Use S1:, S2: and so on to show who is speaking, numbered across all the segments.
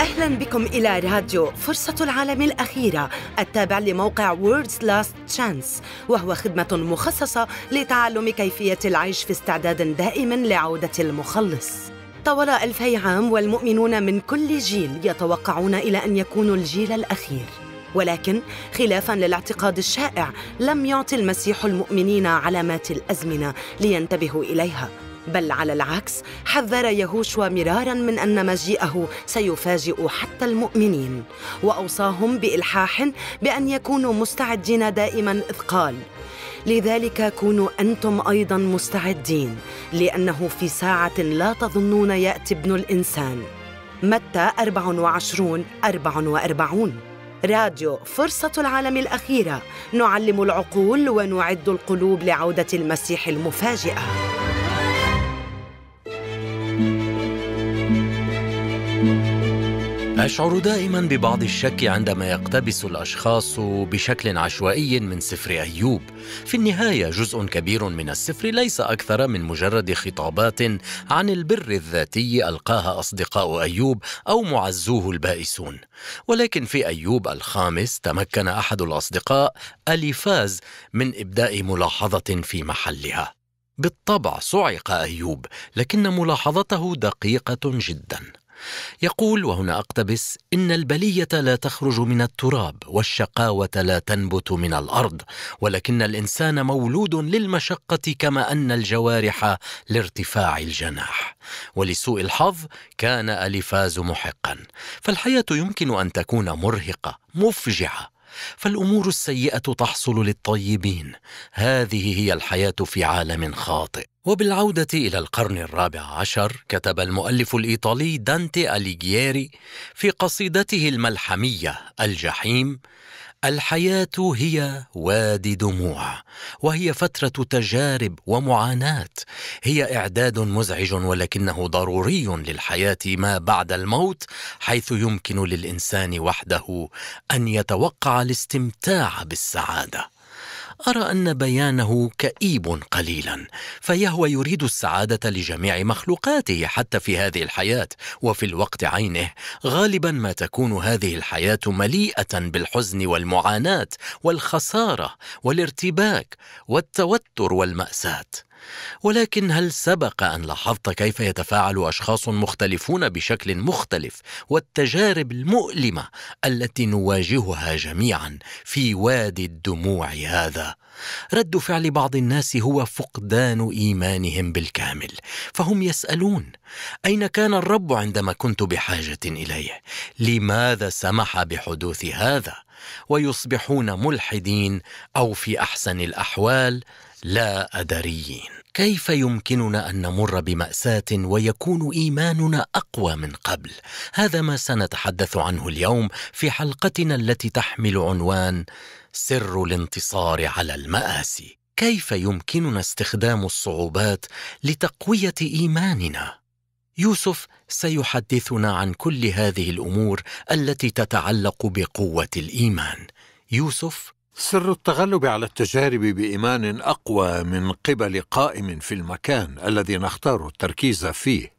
S1: أهلا بكم إلى راديو فرصة العالم الأخيرة التابع لموقع Words Last Chance وهو خدمة مخصصة لتعلم كيفية العيش في استعداد دائم لعودة المخلص طوال ألفي عام والمؤمنون من كل جيل يتوقعون إلى أن يكونوا الجيل الأخير ولكن خلافا للاعتقاد الشائع لم يعطي المسيح المؤمنين علامات الازمنه لينتبهوا اليها بل على العكس حذر يهوشوا مرارا من ان مجيئه سيفاجئ حتى المؤمنين واوصاهم بالحاح بان يكونوا مستعدين دائما اذ قال لذلك كونوا انتم ايضا مستعدين لانه في ساعه لا تظنون ياتي ابن الانسان متى 24 44 راديو فرصة العالم الأخيرة نعلم العقول ونعد القلوب لعودة المسيح المفاجئة
S2: أشعر دائما ببعض الشك عندما يقتبس الأشخاص بشكل عشوائي من سفر أيوب. في النهاية جزء كبير من السفر ليس أكثر من مجرد خطابات عن البر الذاتي ألقاها أصدقاء أيوب أو معزوه البائسون. ولكن في أيوب الخامس تمكن أحد الأصدقاء أليفاز من إبداء ملاحظة في محلها. بالطبع صعق أيوب، لكن ملاحظته دقيقة جداً. يقول وهنا اقتبس ان البليه لا تخرج من التراب والشقاوه لا تنبت من الارض ولكن الانسان مولود للمشقه كما ان الجوارح لارتفاع الجناح ولسوء الحظ كان اليفاز محقا فالحياه يمكن ان تكون مرهقه مفجعه فالامور السيئه تحصل للطيبين هذه هي الحياه في عالم خاطئ وبالعودة إلى القرن الرابع عشر كتب المؤلف الإيطالي دانتي اليجيري في قصيدته الملحمية الجحيم الحياه هي وادي دموع وهي فتره تجارب ومعاناه هي اعداد مزعج ولكنه ضروري للحياه ما بعد الموت حيث يمكن للانسان وحده ان يتوقع الاستمتاع بالسعاده ارى ان بيانه كئيب قليلا فيهوى يريد السعاده لجميع مخلوقاته حتى في هذه الحياه وفي الوقت عينه غالبا ما تكون هذه الحياه مليئه بالحزن والمعاناه والخساره والارتباك والتوتر والماساه ولكن هل سبق أن لاحظت كيف يتفاعل أشخاص مختلفون بشكل مختلف والتجارب المؤلمة التي نواجهها جميعا في وادي الدموع هذا؟ رد فعل بعض الناس هو فقدان ايمانهم بالكامل فهم يسالون اين كان الرب عندما كنت بحاجه اليه لماذا سمح بحدوث هذا ويصبحون ملحدين او في احسن الاحوال لا أدريين كيف يمكننا أن نمر بمأساة ويكون إيماننا أقوى من قبل؟ هذا ما سنتحدث عنه اليوم في حلقتنا التي تحمل عنوان سر الانتصار على المآسي كيف يمكننا استخدام الصعوبات لتقوية إيماننا؟ يوسف سيحدثنا عن كل هذه الأمور التي تتعلق بقوة الإيمان يوسف
S3: سر التغلب على التجارب بايمان اقوى من قبل قائم في المكان الذي نختار التركيز فيه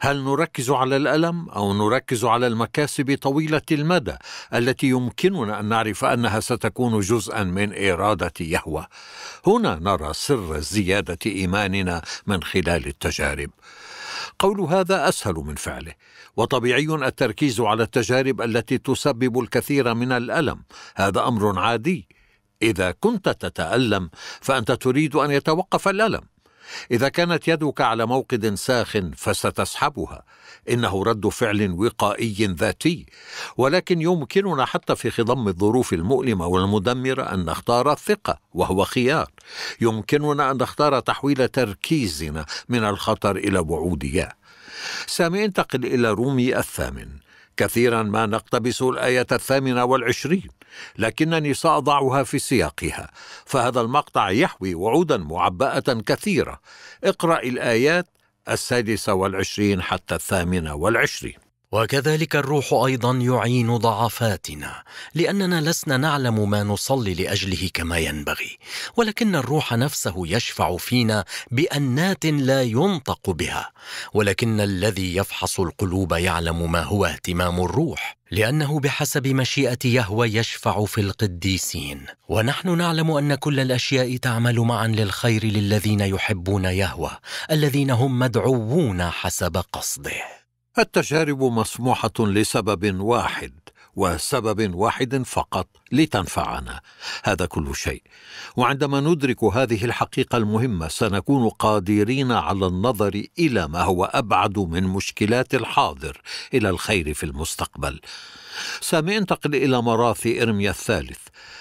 S3: هل نركز على الالم او نركز على المكاسب طويله المدى التي يمكننا ان نعرف انها ستكون جزءا من اراده يهوى؟ هنا نرى سر زياده ايماننا من خلال التجارب قول هذا اسهل من فعله وطبيعي التركيز على التجارب التي تسبب الكثير من الالم هذا امر عادي اذا كنت تتالم فانت تريد ان يتوقف الالم اذا كانت يدك على موقد ساخن فستسحبها انه رد فعل وقائي ذاتي ولكن يمكننا حتى في خضم الظروف المؤلمه والمدمره ان نختار الثقه وهو خيار يمكننا ان نختار تحويل تركيزنا من الخطر الى وعوديه سامي انتقل إلى رومي الثامن كثيرا ما نقتبس الآية الثامنة والعشرين لكنني سأضعها في سياقها فهذا المقطع يحوي وعودا معبأة كثيرة اقرأ الآيات السادسة والعشرين حتى الثامنة والعشرين وكذلك
S2: الروح ايضا يعين ضعفاتنا لاننا لسنا نعلم ما نصلي لاجله كما ينبغي ولكن الروح نفسه يشفع فينا بانات لا ينطق بها ولكن الذي يفحص القلوب يعلم ما هو اهتمام الروح لانه بحسب مشيئه يهوى يشفع في القديسين ونحن نعلم ان كل الاشياء تعمل معا للخير للذين يحبون يهوى الذين هم مدعوون حسب قصده
S3: التجارب مسموحه لسبب واحد وسبب واحد فقط لتنفعنا هذا كل شيء وعندما ندرك هذه الحقيقه المهمه سنكون قادرين على النظر الى ما هو ابعد من مشكلات الحاضر الى الخير في المستقبل سامي انتقل الى مراثي ارميا الثالث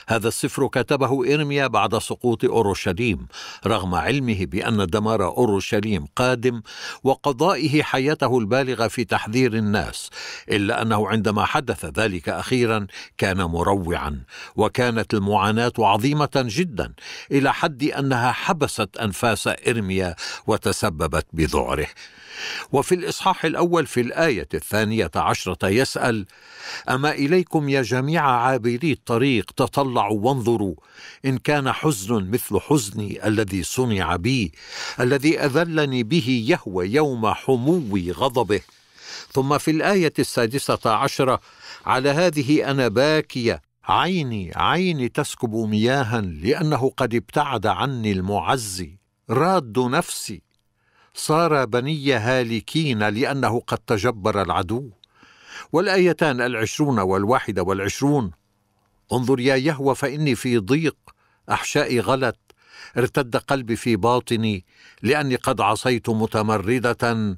S3: هذا السفر كتبه إرميا بعد سقوط أورشليم رغم علمه بأن دمار أورشليم قادم وقضائه حياته البالغة في تحذير الناس إلا أنه عندما حدث ذلك أخيرا كان مروعا وكانت المعاناة عظيمة جدا إلى حد أنها حبست أنفاس إرميا وتسببت بذعره وفي الإصحاح الأول في الآية الثانية عشرة يسأل: أما إليكم يا جميع عابري الطريق تطلعوا وانظروا إن كان حزن مثل حزني الذي صنع بي الذي أذلني به يهوى يوم حمو غضبه. ثم في الآية السادسة عشرة: على هذه أنا باكية عيني عيني تسكب مياها لأنه قد ابتعد عني المعزي راد نفسي صار بني هالكين لأنه قد تجبر العدو والآيتان العشرون والواحدة والعشرون انظر يا يهوى فإني في ضيق أحشائي غلت ارتد قلبي في باطني لأني قد عصيت متمردة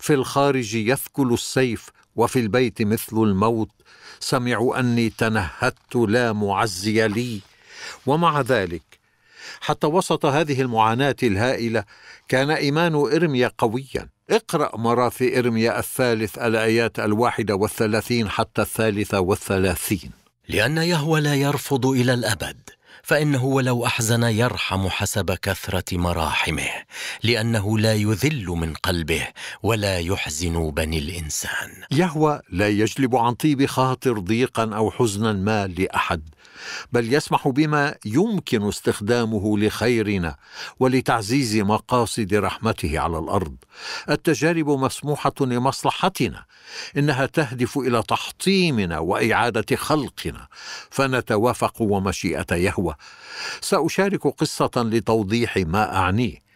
S3: في الخارج يثكل السيف وفي البيت مثل الموت سمعوا أني تنهدت لا معزي لي ومع ذلك حتى وسط هذه المعاناة الهائلة كان إيمان إرميا قويا اقرأ مراثي إرميا الثالث الآيات الواحدة والثلاثين حتى الثالثة والثلاثين لأن يهوى لا يرفض إلى الأبد
S2: فانه ولو احزن يرحم حسب كثره مراحمه لانه لا
S3: يذل من قلبه ولا يحزن بني الانسان يهوى لا يجلب عن طيب خاطر ضيقا او حزنا ما لاحد بل يسمح بما يمكن استخدامه لخيرنا ولتعزيز مقاصد رحمته على الارض التجارب مسموحه لمصلحتنا انها تهدف الى تحطيمنا واعاده خلقنا فنتوافق ومشيئه يهوه ساشارك قصه لتوضيح ما اعنيه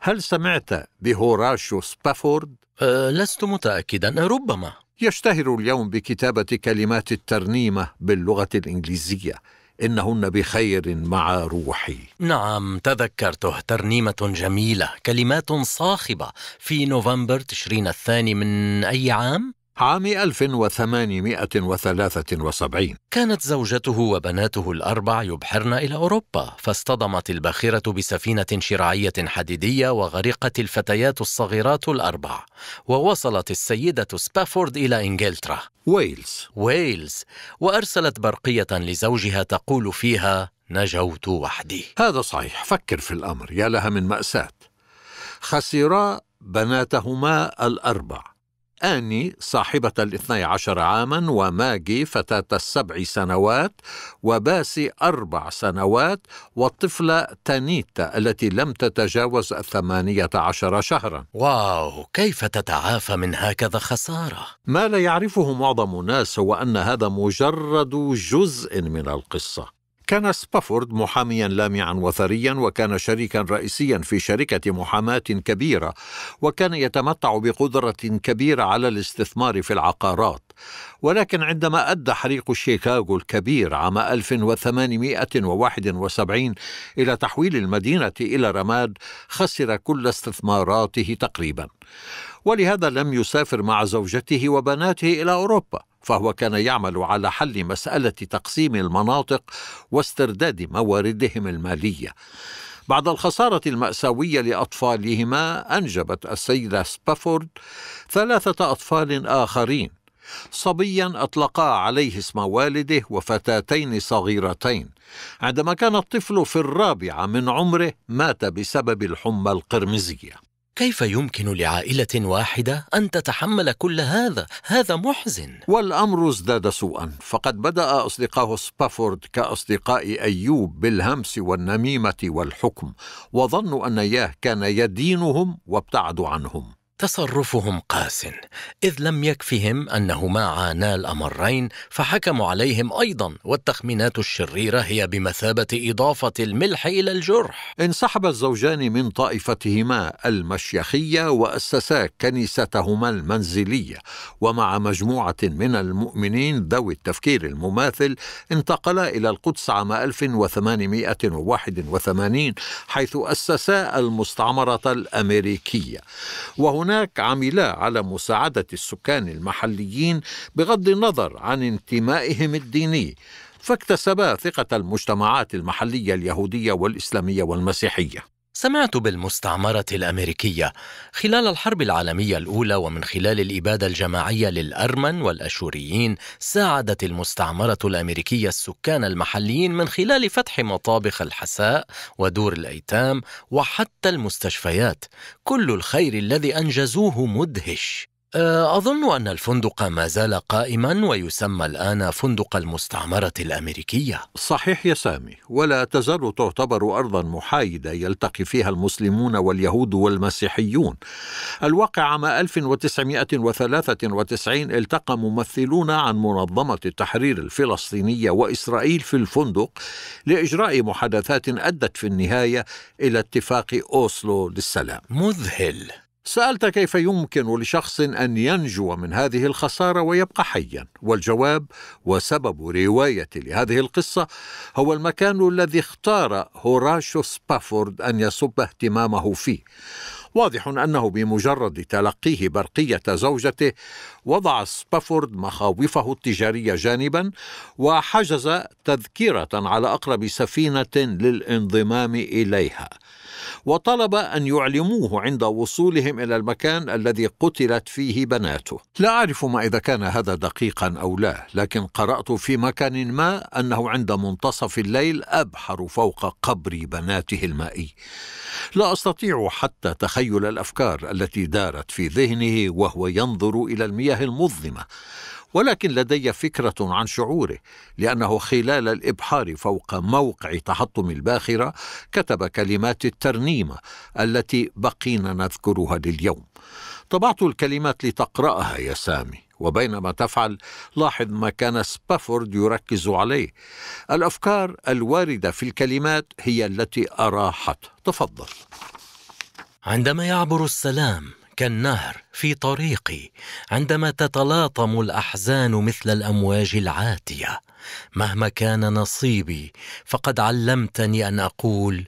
S3: هل سمعت بهوراشيو سبافورد؟ أه لست متأكدا ربما يشتهر اليوم بكتابة كلمات الترنيمة باللغة الإنجليزية إنهن بخير مع روحي
S2: نعم تذكرته ترنيمة جميلة كلمات صاخبة في نوفمبر تشرين الثاني من أي عام؟ عام 1873 كانت زوجته وبناته الأربع يبحرن إلى أوروبا فاصطدمت الباخرة بسفينة شراعية حديدية وغرقت الفتيات الصغيرات الأربع ووصلت السيدة سبافورد إلى إنجلترا ويلز ويلز وأرسلت برقية لزوجها تقول فيها
S3: نجوت وحدي هذا صحيح فكر في الأمر يا لها من مأساة خسرا بناتهما الأربع آني صاحبة الاثني عشر عاما وماجي فتاة السبع سنوات وباسي أربع سنوات والطفلة تانيتا التي لم تتجاوز الثمانية عشر شهرا واو كيف تتعافى من هكذا خسارة؟ ما لا يعرفه معظم الناس هو أن هذا مجرد جزء من القصة كان سبافورد محاميا لامعا وثريا وكان شريكا رئيسيا في شركة محاماة كبيرة وكان يتمتع بقدرة كبيرة على الاستثمار في العقارات ولكن عندما أدى حريق شيكاغو الكبير عام 1871 إلى تحويل المدينة إلى رماد خسر كل استثماراته تقريبا ولهذا لم يسافر مع زوجته وبناته إلى أوروبا فهو كان يعمل على حل مسألة تقسيم المناطق واسترداد مواردهم المالية بعد الخسارة المأساوية لأطفالهما أنجبت السيدة سبافورد ثلاثة أطفال آخرين صبيا أطلقا عليه اسم والده وفتاتين صغيرتين عندما كان الطفل في الرابعة من عمره مات بسبب الحمى القرمزية كيف يمكن لعائلة واحدة أن تتحمل كل هذا؟ هذا محزن والأمر ازداد سوءا فقد بدأ أصدقاء سبافورد كأصدقاء أيوب بالهمس والنميمة والحكم وظنوا أن ياه كان يدينهم وابتعدوا عنهم تصرفهم قاس اذ لم يكفهم انهما عانا
S2: الامرين فحكموا عليهم ايضا والتخمينات الشريره هي بمثابه
S3: اضافه الملح الى الجرح انسحب الزوجان من طائفتهما المشيخيه واسسا كنيستهما المنزليه ومع مجموعه من المؤمنين ذوي التفكير المماثل انتقلا الى القدس عام 1881 حيث اسسا المستعمره الامريكيه وهنا هناك عملا على مساعدة السكان المحليين بغض النظر عن انتمائهم الديني فاكتسبا ثقة المجتمعات المحلية اليهودية والإسلامية والمسيحية سمعت بالمستعمرة الأمريكية
S2: خلال الحرب العالمية الأولى ومن خلال الإبادة الجماعية للأرمن والأشوريين ساعدت المستعمرة الأمريكية السكان المحليين من خلال فتح مطابخ الحساء ودور الأيتام وحتى المستشفيات كل الخير الذي أنجزوه مدهش آه، أظن أن الفندق ما زال قائما ويسمى الآن فندق المستعمرة الأمريكية
S3: صحيح يا سامي ولا تزال تعتبر أرضا محايدة يلتقي فيها المسلمون واليهود والمسيحيون الواقع عام 1993 التقى ممثلون عن منظمة التحرير الفلسطينية وإسرائيل في الفندق لإجراء محادثات أدت في النهاية إلى اتفاق أوسلو للسلام مذهل سالت كيف يمكن لشخص ان ينجو من هذه الخساره ويبقى حيا والجواب وسبب روايتي لهذه القصه هو المكان الذي اختار هوراشيو سبافورد ان يصب اهتمامه فيه واضح أنه بمجرد تلقيه برقية زوجته وضع سبافورد مخاوفه التجارية جانبا وحجز تذكرة على أقرب سفينة للانضمام إليها وطلب أن يعلموه عند وصولهم إلى المكان الذي قتلت فيه بناته لا أعرف ما إذا كان هذا دقيقا أو لا لكن قرأت في مكان ما أنه عند منتصف الليل أبحر فوق قبر بناته المائي لا أستطيع حتى تخيل الأفكار التي دارت في ذهنه وهو ينظر إلى المياه المظلمة ولكن لدي فكرة عن شعوره لأنه خلال الإبحار فوق موقع تحطم الباخرة كتب كلمات الترنيمة التي بقينا نذكرها لليوم طبعت الكلمات لتقرأها يا سامي وبينما تفعل لاحظ ما كان سبافورد يركز عليه الأفكار الواردة في الكلمات هي التي أراحت تفضل
S2: عندما يعبر السلام كالنهر في طريقي عندما تتلاطم الاحزان مثل الامواج العاتيه مهما كان نصيبي فقد علمتني ان اقول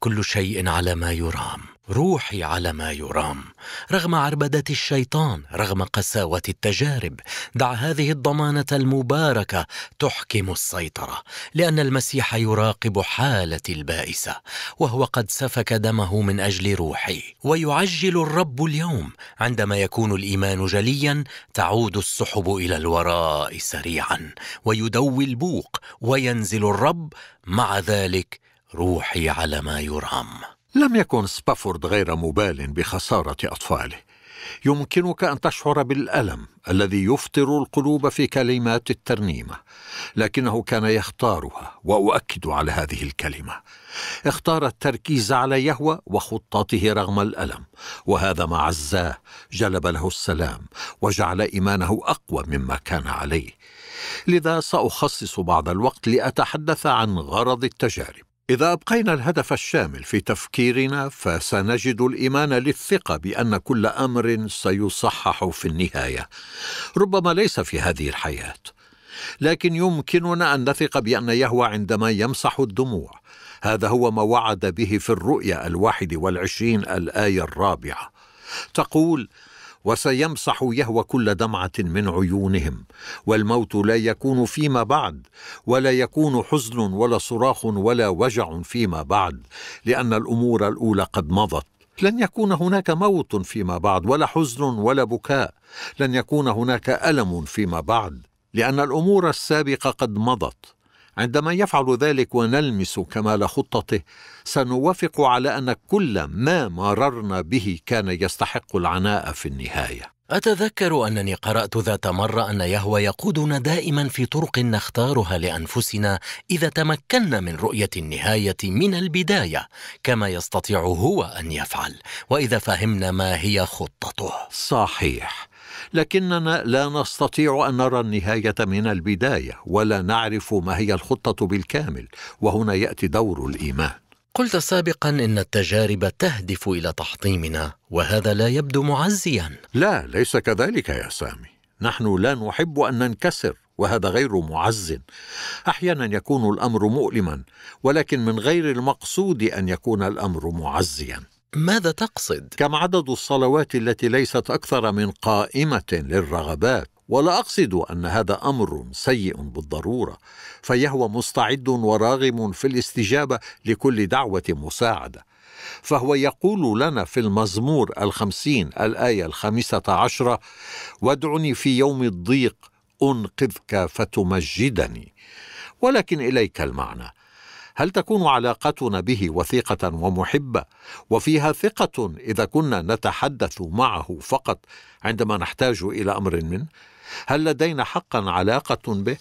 S2: كل شيء على ما يرام روحي على ما يرام رغم عربده الشيطان رغم قساوه التجارب دع هذه الضمانه المباركه تحكم السيطره لان المسيح يراقب حالة البائسه وهو قد سفك دمه من اجل روحي ويعجل الرب اليوم عندما يكون الايمان جليا تعود السحب الى الوراء سريعا ويدوي البوق وينزل الرب مع ذلك
S3: روحي على ما يرام لم يكن سبافورد غير مبال بخسارة أطفاله يمكنك أن تشعر بالألم الذي يفطر القلوب في كلمات الترنيمة لكنه كان يختارها وأؤكد على هذه الكلمة اختار التركيز على يهوى وخطته رغم الألم وهذا ما عزاه جلب له السلام وجعل إيمانه أقوى مما كان عليه لذا سأخصص بعض الوقت لأتحدث عن غرض التجارب اذا ابقينا الهدف الشامل في تفكيرنا فسنجد الايمان للثقه بان كل امر سيصحح في النهايه ربما ليس في هذه الحياه لكن يمكننا ان نثق بان يهوى عندما يمسح الدموع هذا هو ما وعد به في الرؤيا الواحد والعشرين الايه الرابعه تقول وسيمسح يهوى كل دمعه من عيونهم والموت لا يكون فيما بعد ولا يكون حزن ولا صراخ ولا وجع فيما بعد لان الامور الاولى قد مضت لن يكون هناك موت فيما بعد ولا حزن ولا بكاء لن يكون هناك الم فيما بعد لان الامور السابقه قد مضت عندما يفعل ذلك ونلمس كمال خطته سنوافق على ان كل ما مررنا به كان يستحق العناء في النهايه
S2: اتذكر انني قرات ذات مره ان يهوى يقودنا دائما في طرق نختارها لانفسنا اذا تمكنا من رؤيه النهايه من البدايه كما يستطيع هو ان يفعل واذا فهمنا ما هي خطته
S3: صحيح لكننا لا نستطيع ان نرى النهايه من البدايه ولا نعرف ما هي الخطه بالكامل وهنا ياتي دور الايمان قلت سابقا ان التجارب تهدف الى تحطيمنا وهذا لا يبدو معزيا لا ليس كذلك يا سامي نحن لا نحب ان ننكسر وهذا غير معز احيانا يكون الامر مؤلما ولكن من غير المقصود ان يكون الامر معزيا ماذا تقصد؟ كم عدد الصلوات التي ليست أكثر من قائمة للرغبات ولا أقصد أن هذا أمر سيء بالضرورة فيهو مستعد وراغم في الاستجابة لكل دعوة مساعدة فهو يقول لنا في المزمور الخمسين الآية الخامسة عشرة وادعني في يوم الضيق أنقذك فتمجدني ولكن إليك المعنى هل تكون علاقتنا به وثيقه ومحبه وفيها ثقه اذا كنا نتحدث معه فقط عندما نحتاج الى امر منه هل لدينا حقا علاقه به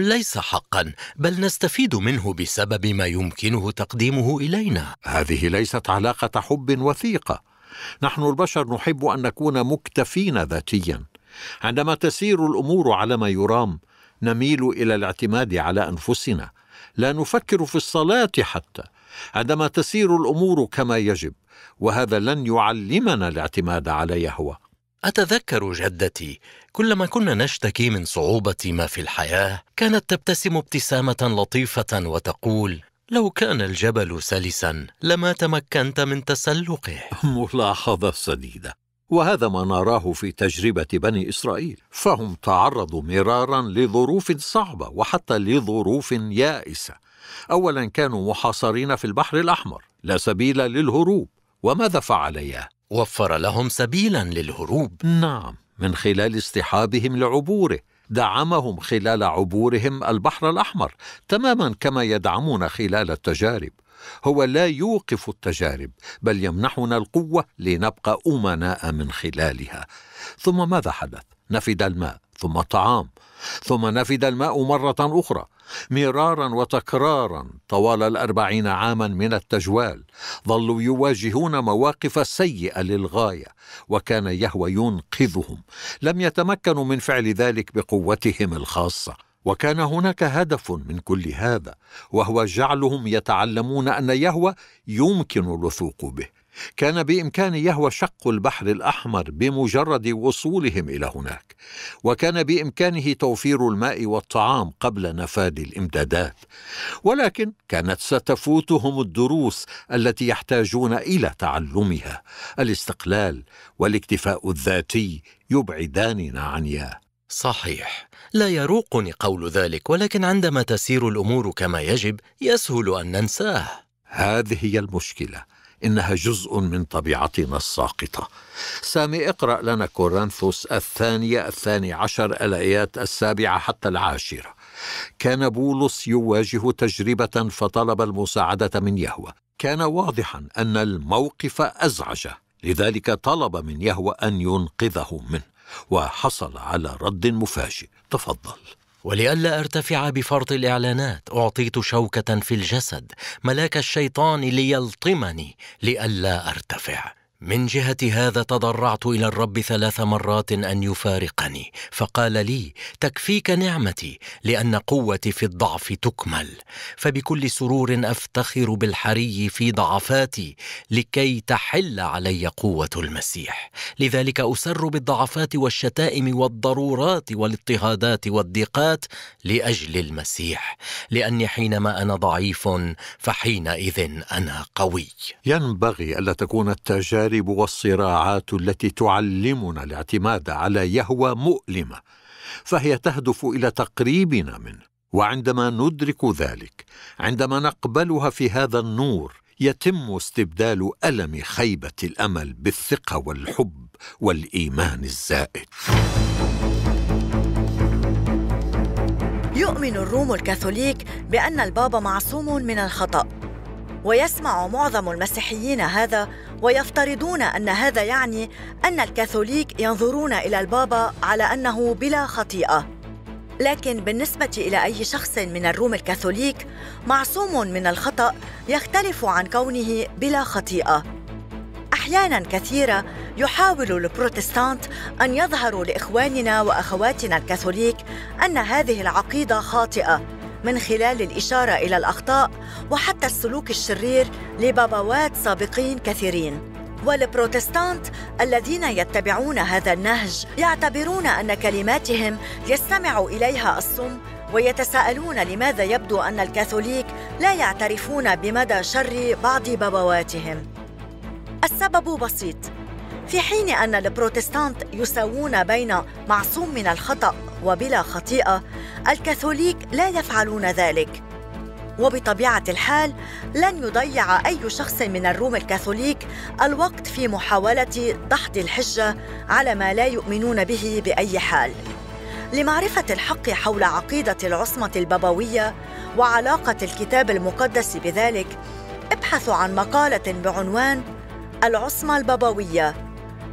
S3: ليس حقا بل نستفيد منه بسبب ما يمكنه تقديمه الينا هذه ليست علاقه حب وثيقه نحن البشر نحب ان نكون مكتفين ذاتيا عندما تسير الامور على ما يرام نميل الى الاعتماد على انفسنا لا نفكر في الصلاه حتى عندما تسير الامور كما يجب وهذا لن يعلمنا الاعتماد على يهوه اتذكر جدتي كلما كنا نشتكي من صعوبه
S2: ما في الحياه كانت تبتسم ابتسامه لطيفه وتقول لو كان
S3: الجبل سلسا
S2: لما تمكنت من تسلقه
S3: ملاحظه سديده وهذا ما نراه في تجربة بني إسرائيل فهم تعرضوا مرارا لظروف صعبة وحتى لظروف يائسة أولا كانوا محاصرين في البحر الأحمر لا سبيل للهروب وماذا فعل ياه؟ وفر لهم سبيلا للهروب نعم من خلال اصطحابهم لعبوره دعمهم خلال عبورهم البحر الأحمر تماما كما يدعمون خلال التجارب هو لا يوقف التجارب بل يمنحنا القوه لنبقى امناء من خلالها ثم ماذا حدث نفد الماء ثم الطعام ثم نفد الماء مره اخرى مرارا وتكرارا طوال الاربعين عاما من التجوال ظلوا يواجهون مواقف سيئه للغايه وكان يهوى ينقذهم لم يتمكنوا من فعل ذلك بقوتهم الخاصه وكان هناك هدف من كل هذا وهو جعلهم يتعلمون ان يهوى يمكن الوثوق به كان بامكان يهوى شق البحر الاحمر بمجرد وصولهم الى هناك وكان بامكانه توفير الماء والطعام قبل نفاد الامدادات ولكن كانت ستفوتهم الدروس التي يحتاجون الى تعلمها الاستقلال والاكتفاء الذاتي يبعداننا عن ياه صحيح
S2: لا يروقني قول ذلك ولكن عندما تسير الامور كما يجب يسهل ان ننساه
S3: هذه هي المشكله انها جزء من طبيعتنا الساقطه سامي اقرا لنا كورنثوس الثانيه الثاني عشر الايات السابعه حتى العاشره كان بولس يواجه تجربه فطلب المساعده من يهوى كان واضحا ان الموقف ازعجه لذلك طلب من يهوى ان ينقذه منه وحصل على رد مفاجئ تفضل
S2: ولئلا ارتفع بفرط الاعلانات اعطيت شوكه في الجسد ملاك الشيطان ليلطمني لئلا ارتفع من جهة هذا تضرعت إلى الرب ثلاث مرات أن يفارقني، فقال لي: تكفيك نعمتي، لأن قوتي في الضعف تكمل، فبكل سرور أفتخر بالحري في ضعفاتي، لكي تحل علي قوة المسيح، لذلك أسر بالضعفات والشتائم والضرورات والاضطهادات والضيقات لأجل المسيح، لأني حينما أنا ضعيف فحينئذ أنا
S3: قوي. ينبغي ألا تكون التجارب المحارب والصراعات التي تعلمنا الاعتماد على يهوى مؤلمه فهي تهدف الى تقريبنا منه وعندما ندرك ذلك عندما نقبلها في هذا النور يتم استبدال الم خيبه الامل بالثقه والحب والايمان الزائد
S4: يؤمن الروم الكاثوليك بان البابا معصوم من الخطا ويسمع معظم المسيحيين هذا ويفترضون أن هذا يعني أن الكاثوليك ينظرون إلى البابا على أنه بلا خطيئة لكن بالنسبة إلى أي شخص من الروم الكاثوليك معصوم من الخطأ يختلف عن كونه بلا خطيئة أحيانا كثيرة يحاول البروتستانت أن يظهروا لإخواننا وأخواتنا الكاثوليك أن هذه العقيدة خاطئة من خلال الإشارة إلى الأخطاء وحتى السلوك الشرير لبابوات سابقين كثيرين والبروتستانت الذين يتبعون هذا النهج يعتبرون أن كلماتهم يستمع إليها الصم ويتساءلون لماذا يبدو أن الكاثوليك لا يعترفون بمدى شر بعض بابواتهم السبب بسيط في حين أن البروتستانت يساوون بين معصوم من الخطأ وبلا خطيئة الكاثوليك لا يفعلون ذلك وبطبيعة الحال لن يضيع أي شخص من الروم الكاثوليك الوقت في محاولة دحض الحجة على ما لا يؤمنون به بأي حال لمعرفة الحق حول عقيدة العصمة البابوية وعلاقة الكتاب المقدس بذلك ابحثوا عن مقالة بعنوان العصمة البابوية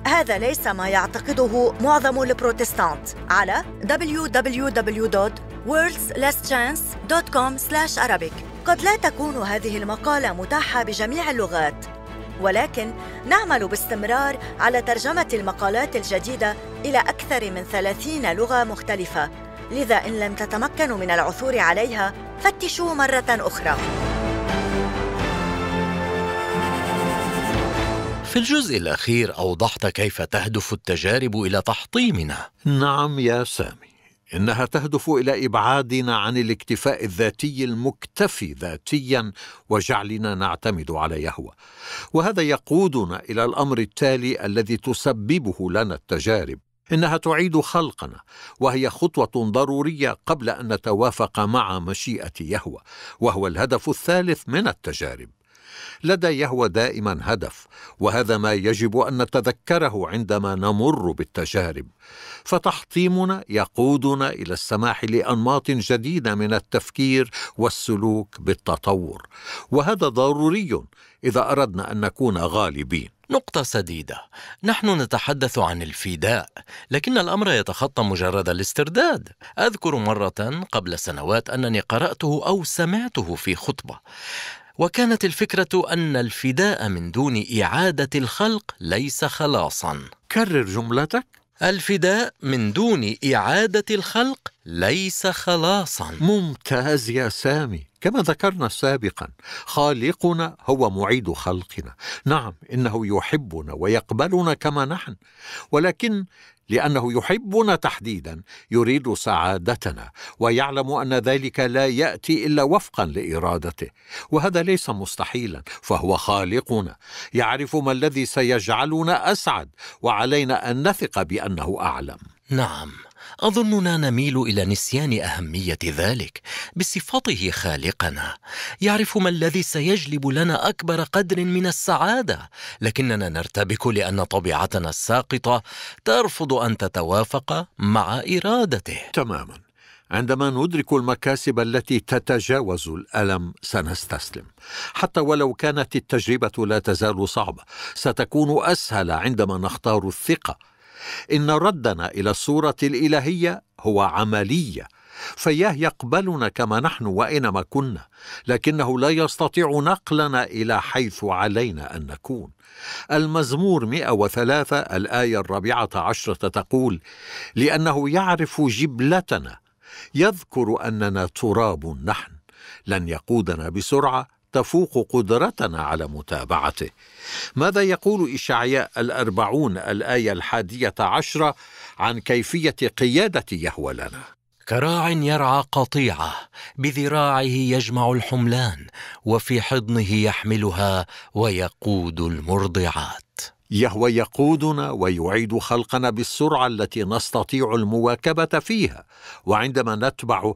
S4: هذا ليس ما يعتقده معظم البروتستانت على www.worldslesschance.com/arabic قد لا تكون هذه المقالة متاحة بجميع اللغات ولكن نعمل باستمرار على ترجمة المقالات الجديدة إلى أكثر من 30 لغة مختلفة لذا إن لم تتمكنوا من العثور عليها فتشوا مرة أخرى
S2: في الجزء الأخير أوضحت
S3: كيف تهدف التجارب إلى تحطيمنا نعم يا سامي إنها تهدف إلى إبعادنا عن الاكتفاء الذاتي المكتفي ذاتيا وجعلنا نعتمد على يهوى وهذا يقودنا إلى الأمر التالي الذي تسببه لنا التجارب إنها تعيد خلقنا وهي خطوة ضرورية قبل أن نتوافق مع مشيئة يهوى وهو الهدف الثالث من التجارب لدى يهوى دائما هدف وهذا ما يجب ان نتذكره عندما نمر بالتجارب فتحطيمنا يقودنا الى السماح لانماط جديده من التفكير والسلوك بالتطور وهذا ضروري اذا اردنا ان نكون غالبين نقطة سديدة نحن
S2: نتحدث عن الفداء لكن الأمر يتخطى مجرد الاسترداد أذكر مرة قبل سنوات أنني قرأته أو سمعته في خطبة وكانت الفكره ان الفداء من دون اعاده الخلق ليس خلاصا
S3: كرر جملتك الفداء من دون اعاده الخلق ليس خلاصا ممتاز يا سامي كما ذكرنا سابقا خالقنا هو معيد خلقنا نعم انه يحبنا ويقبلنا كما نحن ولكن لانه يحبنا تحديدا يريد سعادتنا ويعلم ان ذلك لا ياتي الا وفقا لارادته وهذا ليس مستحيلا فهو خالقنا يعرف ما الذي سيجعلنا اسعد وعلينا ان نثق بانه اعلم
S2: نعم اظننا نميل الى نسيان اهميه ذلك بصفته خالقنا يعرف ما الذي سيجلب لنا اكبر قدر من السعاده لكننا نرتبك لان طبيعتنا
S3: الساقطه ترفض ان تتوافق مع ارادته تماما عندما ندرك المكاسب التي تتجاوز الالم سنستسلم حتى ولو كانت التجربه لا تزال صعبه ستكون اسهل عندما نختار الثقه ان ردنا الى الصوره الالهيه هو عمليه فياه يقبلنا كما نحن واينما كنا لكنه لا يستطيع نقلنا الى حيث علينا ان نكون المزمور 103 الايه الرابعه عشره تقول لانه يعرف جبلتنا يذكر اننا تراب نحن لن يقودنا بسرعه تفوق قدرتنا على متابعته ماذا يقول إشعياء الأربعون الآية الحادية عشرة عن كيفية قيادة يهوى لنا
S2: كراع يرعى قطيعه بذراعه يجمع الحملان وفي حضنه يحملها ويقود المرضعات
S3: يهوى يقودنا ويعيد خلقنا بالسرعه التي نستطيع المواكبه فيها وعندما نتبعه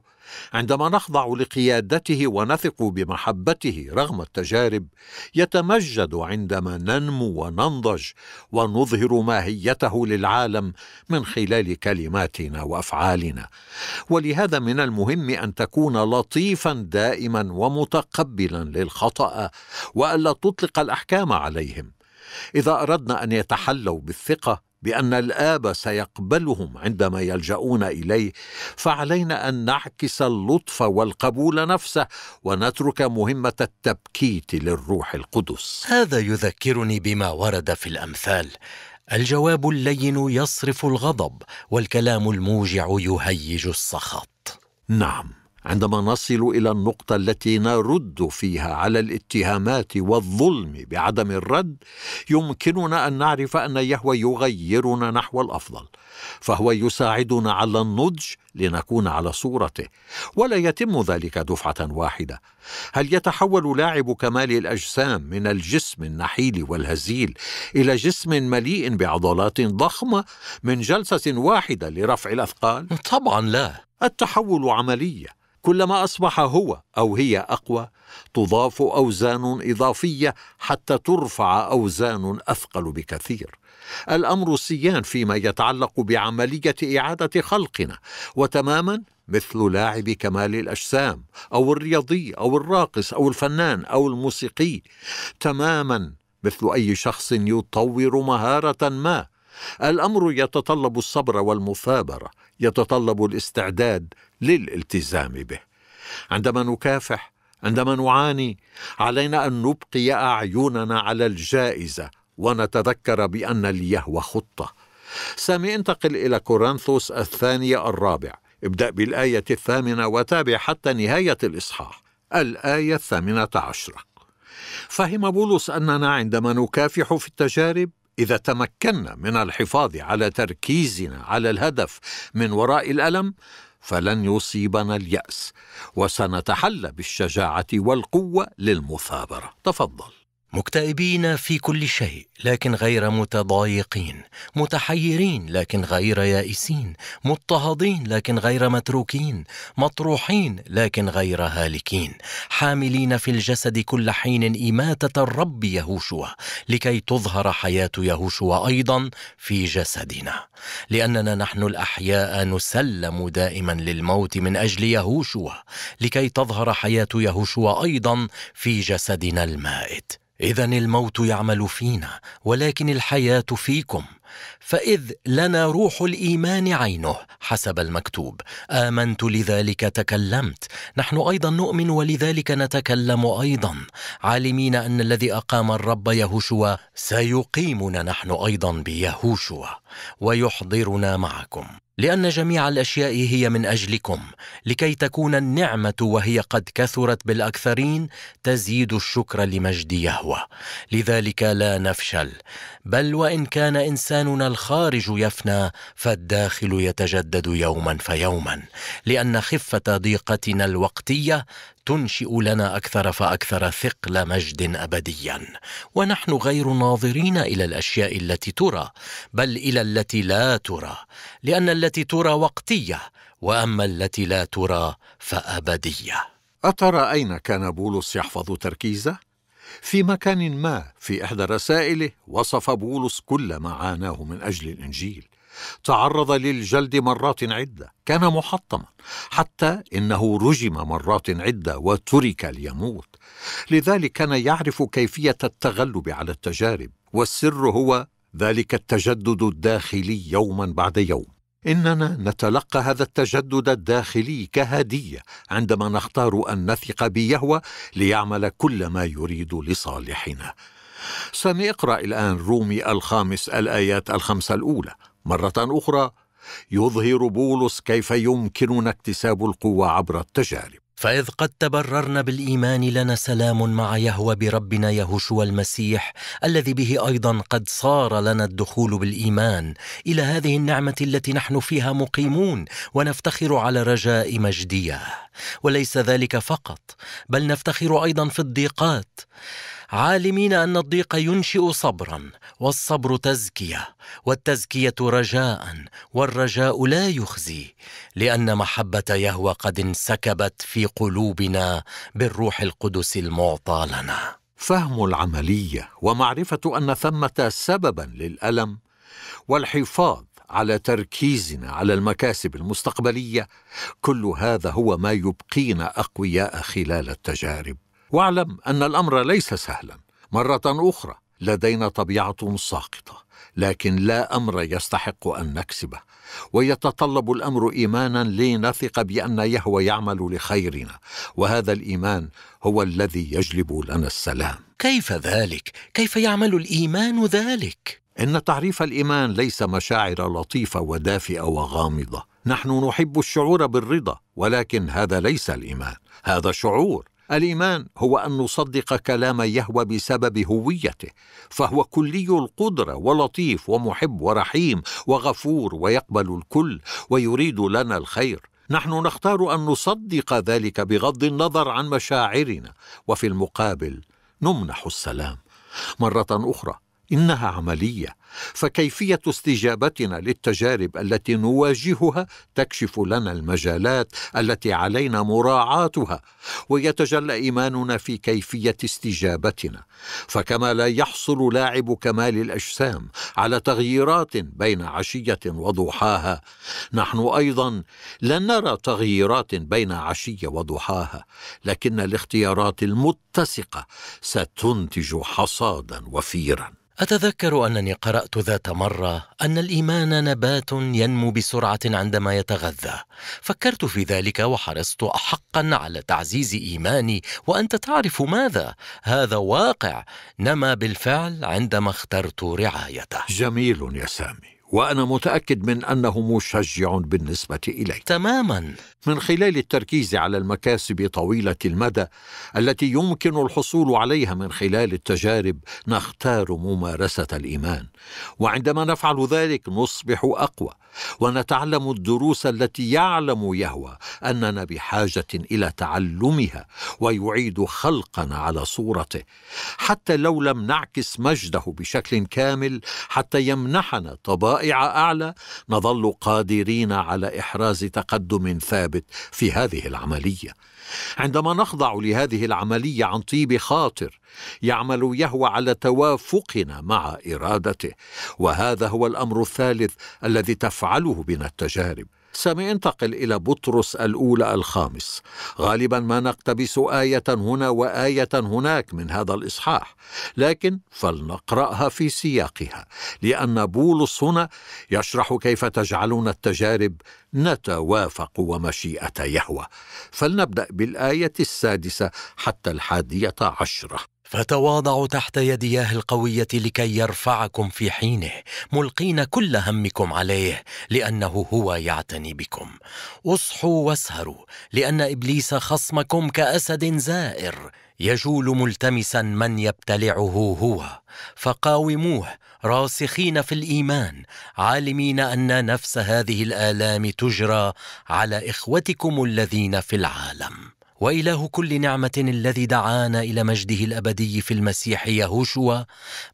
S3: عندما نخضع لقيادته ونثق بمحبته رغم التجارب يتمجد عندما ننمو وننضج ونظهر ماهيته للعالم من خلال كلماتنا وافعالنا ولهذا من المهم ان تكون لطيفا دائما ومتقبلا للخطا والا تطلق الاحكام عليهم اذا اردنا ان يتحلوا بالثقه بان الاب سيقبلهم عندما يلجؤون اليه فعلينا ان نعكس اللطف والقبول نفسه ونترك مهمه التبكيت للروح القدس هذا يذكرني بما ورد في الامثال الجواب اللين يصرف الغضب والكلام الموجع يهيج السخط نعم عندما نصل الى النقطه التي نرد فيها على الاتهامات والظلم بعدم الرد يمكننا ان نعرف ان يهوى يغيرنا نحو الافضل فهو يساعدنا على النضج لنكون على صورته ولا يتم ذلك دفعه واحده هل يتحول لاعب كمال الاجسام من الجسم النحيل والهزيل الى جسم مليء بعضلات ضخمه من جلسه واحده لرفع الاثقال طبعا لا التحول عمليه كلما اصبح هو او هي اقوى تضاف اوزان اضافيه حتى ترفع اوزان اثقل بكثير الامر سيان فيما يتعلق بعمليه اعاده خلقنا وتماما مثل لاعب كمال الاجسام او الرياضي او الراقص او الفنان او الموسيقي تماما مثل اي شخص يطور مهاره ما الامر يتطلب الصبر والمثابره يتطلب الاستعداد للالتزام به عندما نكافح عندما نعاني علينا ان نبقي اعيننا على الجائزه ونتذكر بان اليهوى خطه سامي انتقل الى كورنثوس الثانيه الرابع ابدا بالايه الثامنه وتابع حتى نهايه الاصحاح الايه الثامنه عشره فهم بولس اننا عندما نكافح في التجارب اذا تمكنا من الحفاظ على تركيزنا على الهدف من وراء الالم فلن يصيبنا الياس وسنتحلى بالشجاعه والقوه للمثابره
S2: تفضل مكتئبين في كل شيء لكن غير متضايقين متحيرين لكن غير يائسين مضطهدين لكن غير متروكين مطروحين لكن غير هالكين حاملين في الجسد كل حين إماتة الرب يهوشوا لكي تظهر حياة يهوشوا أيضا في جسدنا لأننا نحن الأحياء نسلم دائما للموت من أجل يهوشوا لكي تظهر حياة يهوشوا أيضا في جسدنا المائت اذا الموت يعمل فينا ولكن الحياه فيكم فاذ لنا روح الايمان عينه حسب المكتوب امنت لذلك تكلمت نحن ايضا نؤمن ولذلك نتكلم ايضا عالمين ان الذي اقام الرب يهوشوا سيقيمنا نحن ايضا بيهوشوا ويحضرنا معكم لان جميع الاشياء هي من اجلكم لكي تكون النعمه وهي قد كثرت بالاكثرين تزيد الشكر لمجد يهوه لذلك لا نفشل بل وان كان انساننا الخارج يفنى فالداخل يتجدد يوما فيوما لان خفه ضيقتنا الوقتيه تنشئ لنا اكثر فاكثر ثقل مجد ابديا ونحن غير ناظرين الى الاشياء التي ترى بل الى التي لا ترى لان التي ترى وقتيه واما التي لا
S3: ترى فابديه اترى اين كان بولس يحفظ تركيزه في مكان ما في احدى رسائله وصف بولس كل ما عاناه من اجل الانجيل تعرض للجلد مرات عدة كان محطما حتى إنه رجم مرات عدة وترك ليموت لذلك كان يعرف كيفية التغلب على التجارب والسر هو ذلك التجدد الداخلي يوما بعد يوم اننا نتلقى هذا التجدد الداخلي كهديه عندما نختار ان نثق بيهوى ليعمل كل ما يريد لصالحنا سنقرا الان رومي الخامس الايات الخمسه الاولى مرة أخرى يظهر بولس كيف يمكننا اكتساب القوة عبر التجارب
S2: فإذ قد تبررنا بالإيمان لنا سلام مع يهوى بربنا يهوشوا المسيح الذي به أيضا قد صار لنا الدخول بالإيمان إلى هذه النعمة التي نحن فيها مقيمون ونفتخر على رجاء مجديه وليس ذلك فقط بل نفتخر أيضا في الضيقات عالمين ان الضيق ينشئ صبرا والصبر تزكيه والتزكيه رجاء والرجاء لا يخزي لان محبه يهوى قد انسكبت في قلوبنا بالروح القدس المعطى لنا
S3: فهم العمليه ومعرفه ان ثمه سببا للالم والحفاظ على تركيزنا على المكاسب المستقبليه كل هذا هو ما يبقينا اقوياء خلال التجارب واعلم ان الامر ليس سهلا مره اخرى لدينا طبيعه ساقطه لكن لا امر يستحق ان نكسبه ويتطلب الامر ايمانا لنثق بان يهوى يعمل لخيرنا وهذا الايمان هو الذي يجلب لنا السلام كيف ذلك كيف يعمل الايمان ذلك ان تعريف الايمان ليس مشاعر لطيفه ودافئه وغامضه نحن نحب الشعور بالرضا ولكن هذا ليس الايمان هذا شعور الايمان هو ان نصدق كلام يهوى بسبب هويته فهو كلي القدره ولطيف ومحب ورحيم وغفور ويقبل الكل ويريد لنا الخير نحن نختار ان نصدق ذلك بغض النظر عن مشاعرنا وفي المقابل نمنح السلام مره اخرى انها عمليه فكيفيه استجابتنا للتجارب التي نواجهها تكشف لنا المجالات التي علينا مراعاتها ويتجلى ايماننا في كيفيه استجابتنا فكما لا يحصل لاعب كمال الاجسام على تغييرات بين عشيه وضحاها نحن ايضا لن نرى تغييرات بين عشيه وضحاها لكن الاختيارات المتسقه ستنتج حصادا وفيرا اتذكر انني قرات ذات مره
S2: ان الايمان نبات ينمو بسرعه عندما يتغذى فكرت في ذلك وحرصت احقا على تعزيز ايماني وانت تعرف ماذا هذا
S3: واقع نما بالفعل عندما اخترت رعايته جميل يا سامي وأنا متأكد من أنه مشجع بالنسبة إلي تماما من خلال التركيز على المكاسب طويلة المدى التي يمكن الحصول عليها من خلال التجارب نختار ممارسة الإيمان وعندما نفعل ذلك نصبح أقوى ونتعلم الدروس التي يعلم يهوى اننا بحاجه الى تعلمها ويعيد خلقنا على صورته حتى لو لم نعكس مجده بشكل كامل حتى يمنحنا طبائع اعلى نظل قادرين على احراز تقدم ثابت في هذه العمليه عندما نخضع لهذه العمليه عن طيب خاطر يعمل يهوى على توافقنا مع ارادته وهذا هو الامر الثالث الذي تفعله تفعله بنا التجارب سننتقل إلى بطرس الأولى الخامس غالبا ما نقتبس آية هنا وآية هناك من هذا الإصحاح لكن فلنقرأها في سياقها لأن بولس هنا يشرح كيف تجعلنا التجارب نتوافق ومشيئة يهوى فلنبدأ بالآية السادسة حتى الحادية عشرة
S2: فتواضعوا تحت يدياه القويه لكي يرفعكم في حينه ملقين كل همكم عليه لانه هو يعتني بكم اصحوا واسهروا لان ابليس خصمكم كاسد زائر يجول ملتمسا من يبتلعه هو فقاوموه راسخين في الايمان عالمين ان نفس هذه الالام تجرى على اخوتكم الذين في العالم واله كل نعمه الذي دعانا الى مجده الابدي في المسيح يهوشوا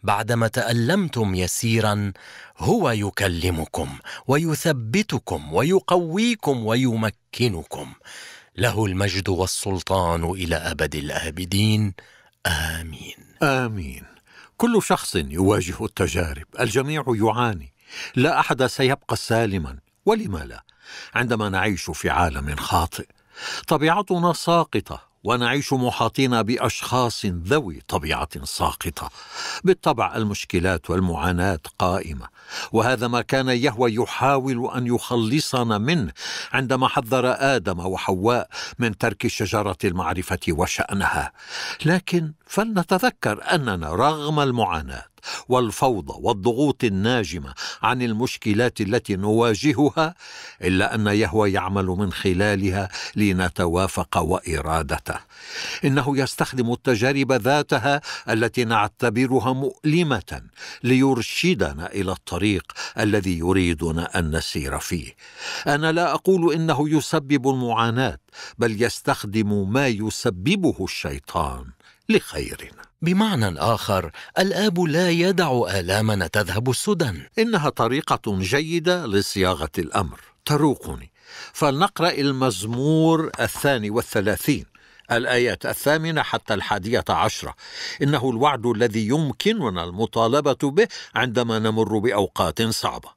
S2: بعدما تالمتم يسيرا هو يكلمكم ويثبتكم ويقويكم ويمكنكم له المجد والسلطان الى ابد الابدين
S3: امين امين كل شخص يواجه التجارب الجميع يعاني لا احد سيبقى سالما ولم لا عندما نعيش في عالم خاطئ طبيعتنا ساقطه ونعيش محاطين باشخاص ذوي طبيعه ساقطه بالطبع المشكلات والمعاناه قائمه وهذا ما كان يهوى يحاول ان يخلصنا منه عندما حذر ادم وحواء من ترك شجره المعرفه وشانها لكن فلنتذكر اننا رغم المعاناه والفوضى والضغوط الناجمه عن المشكلات التي نواجهها الا ان يهوى يعمل من خلالها لنتوافق وارادته انه يستخدم التجارب ذاتها التي نعتبرها مؤلمه ليرشدنا الى الطريق الذي يريدنا ان نسير فيه انا لا اقول انه يسبب المعاناه بل يستخدم ما يسببه الشيطان لخيرنا بمعنى آخر الآب لا يدع آلامنا تذهب السدى إنها طريقة جيدة لصياغة الأمر تروقني فلنقرأ المزمور الثاني والثلاثين الآيات الثامنة حتى الحادية عشرة إنه الوعد الذي يمكننا المطالبة به عندما نمر بأوقات صعبة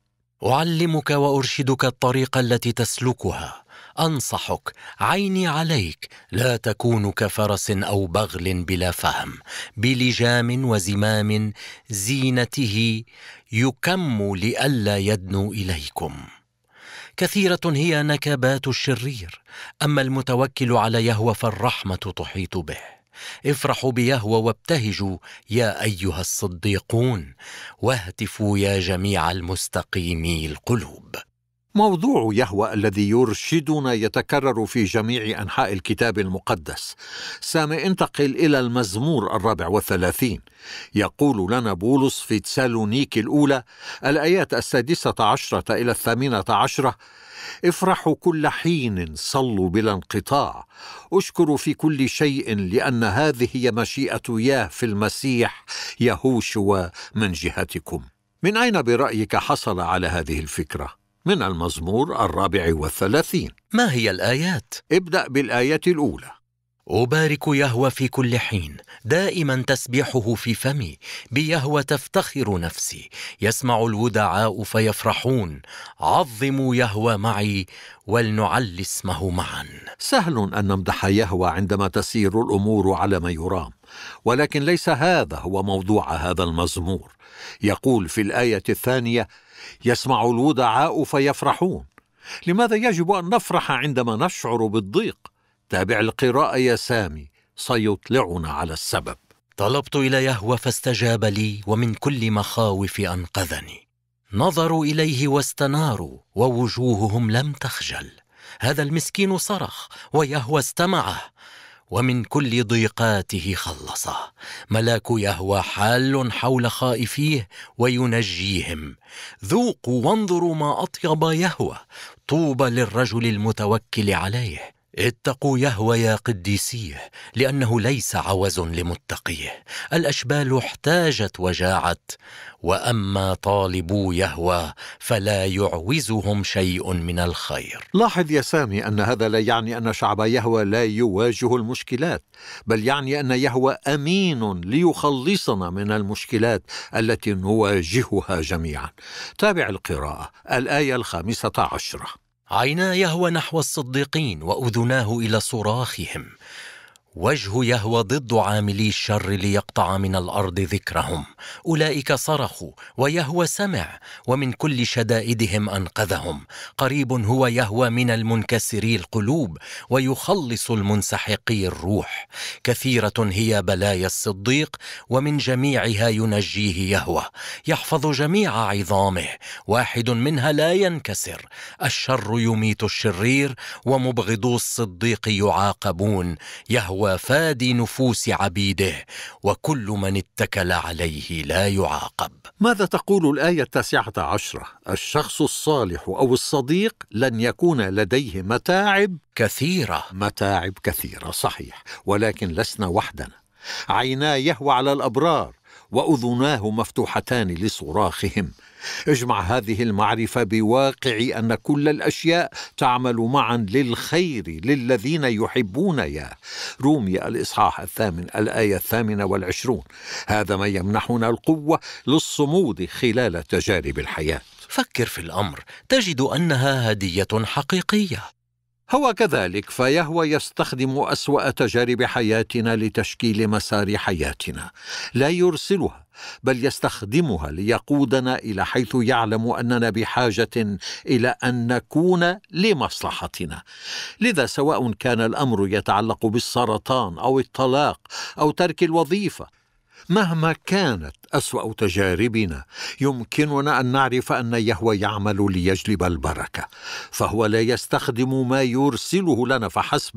S3: أعلمك وأرشدك الطريق التي تسلكها انصحك
S2: عيني عليك لا تكون كفرس او بغل بلا فهم بلجام وزمام زينته يكم لئلا يدنو اليكم كثيره هي نكبات الشرير اما المتوكل على يهوى فالرحمه تحيط به افرحوا بيهوى وابتهجوا يا ايها الصديقون واهتفوا يا جميع
S3: المستقيمي القلوب موضوع يهوى الذي يرشدنا يتكرر في جميع أنحاء الكتاب المقدس سامي انتقل إلى المزمور الرابع والثلاثين يقول لنا بولس في تسالونيك الأولى الآيات السادسة عشرة إلى الثامنة عشرة افرحوا كل حين صلوا بلا انقطاع اشكروا في كل شيء لأن هذه هي مشيئة ياه في المسيح يهوشوا من جهتكم من أين برأيك حصل على هذه الفكرة؟ من المزمور الرابع والثلاثين ما هي الآيات؟ ابدأ بالآية الأولى أبارك يهوى في كل حين دائما
S2: تسبيحه في فمي بيهوى تفتخر نفسي يسمع الودعاء
S3: فيفرحون عظموا يهوى معي ولنعلي اسمه معا سهل أن نمدح يهوى عندما تسير الأمور على ما يرام ولكن ليس هذا هو موضوع هذا المزمور يقول في الآية الثانية يسمع الودعاء فيفرحون لماذا يجب ان نفرح عندما نشعر بالضيق تابع القراءه يا سامي سيطلعنا على السبب طلبت
S2: الى يهوى فاستجاب لي ومن كل مخاوف انقذني نظروا اليه واستناروا ووجوههم لم تخجل هذا المسكين صرخ ويهوى استمعه ومن كل ضيقاته خلصه ملاك يهوى حال حول خائفيه وينجيهم ذوقوا وانظروا ما اطيب يهوى طوبى للرجل المتوكل عليه اتقوا يهوى يا قديسيه لانه ليس عوز لمتقيه الاشبال احتاجت وجاعت واما طالبو يهوى فلا يعوزهم شيء من الخير
S3: لاحظ يا سامي ان هذا لا يعني ان شعب يهوى لا يواجه المشكلات بل يعني ان يهوى امين ليخلصنا من المشكلات التي نواجهها جميعا تابع القراءه الايه الخامسه عشره عينا يهوى نحو الصديقين واذناه
S2: الى صراخهم وجه يهوى ضد عاملي الشر ليقطع من الارض ذكرهم اولئك صرخوا ويهوى سمع ومن كل شدائدهم انقذهم قريب هو يهوى من المنكسري القلوب ويخلص المنسحقي الروح كثيره هي بلايا الصديق ومن جميعها ينجيه يهوى يحفظ جميع عظامه واحد منها لا ينكسر الشر يميت الشرير ومبغضو الصديق يعاقبون يهوى وفاد نفوس عبيده وكل
S3: من اتكل عليه لا يعاقب ماذا تقول الآية التاسعة عشرة؟ الشخص الصالح أو الصديق لن يكون لديه متاعب كثيرة متاعب كثيرة صحيح ولكن لسنا وحدنا عيناه يهوى على الأبرار وأذناه مفتوحتان لصراخهم اجمع هذه المعرفه بواقع ان كل الاشياء تعمل معا للخير للذين يحبون ياه رومي الاصحاح الثامن الايه الثامنه والعشرون هذا ما يمنحنا القوه للصمود خلال تجارب الحياه فكر في الامر تجد انها هديه حقيقيه هو كذلك فيهوى يستخدم اسوا تجارب حياتنا لتشكيل مسار حياتنا لا يرسلها بل يستخدمها ليقودنا الى حيث يعلم اننا بحاجه الى ان نكون لمصلحتنا لذا سواء كان الامر يتعلق بالسرطان او الطلاق او ترك الوظيفه مهما كانت اسوا تجاربنا يمكننا ان نعرف ان يهوى يعمل ليجلب البركه فهو لا يستخدم ما يرسله لنا فحسب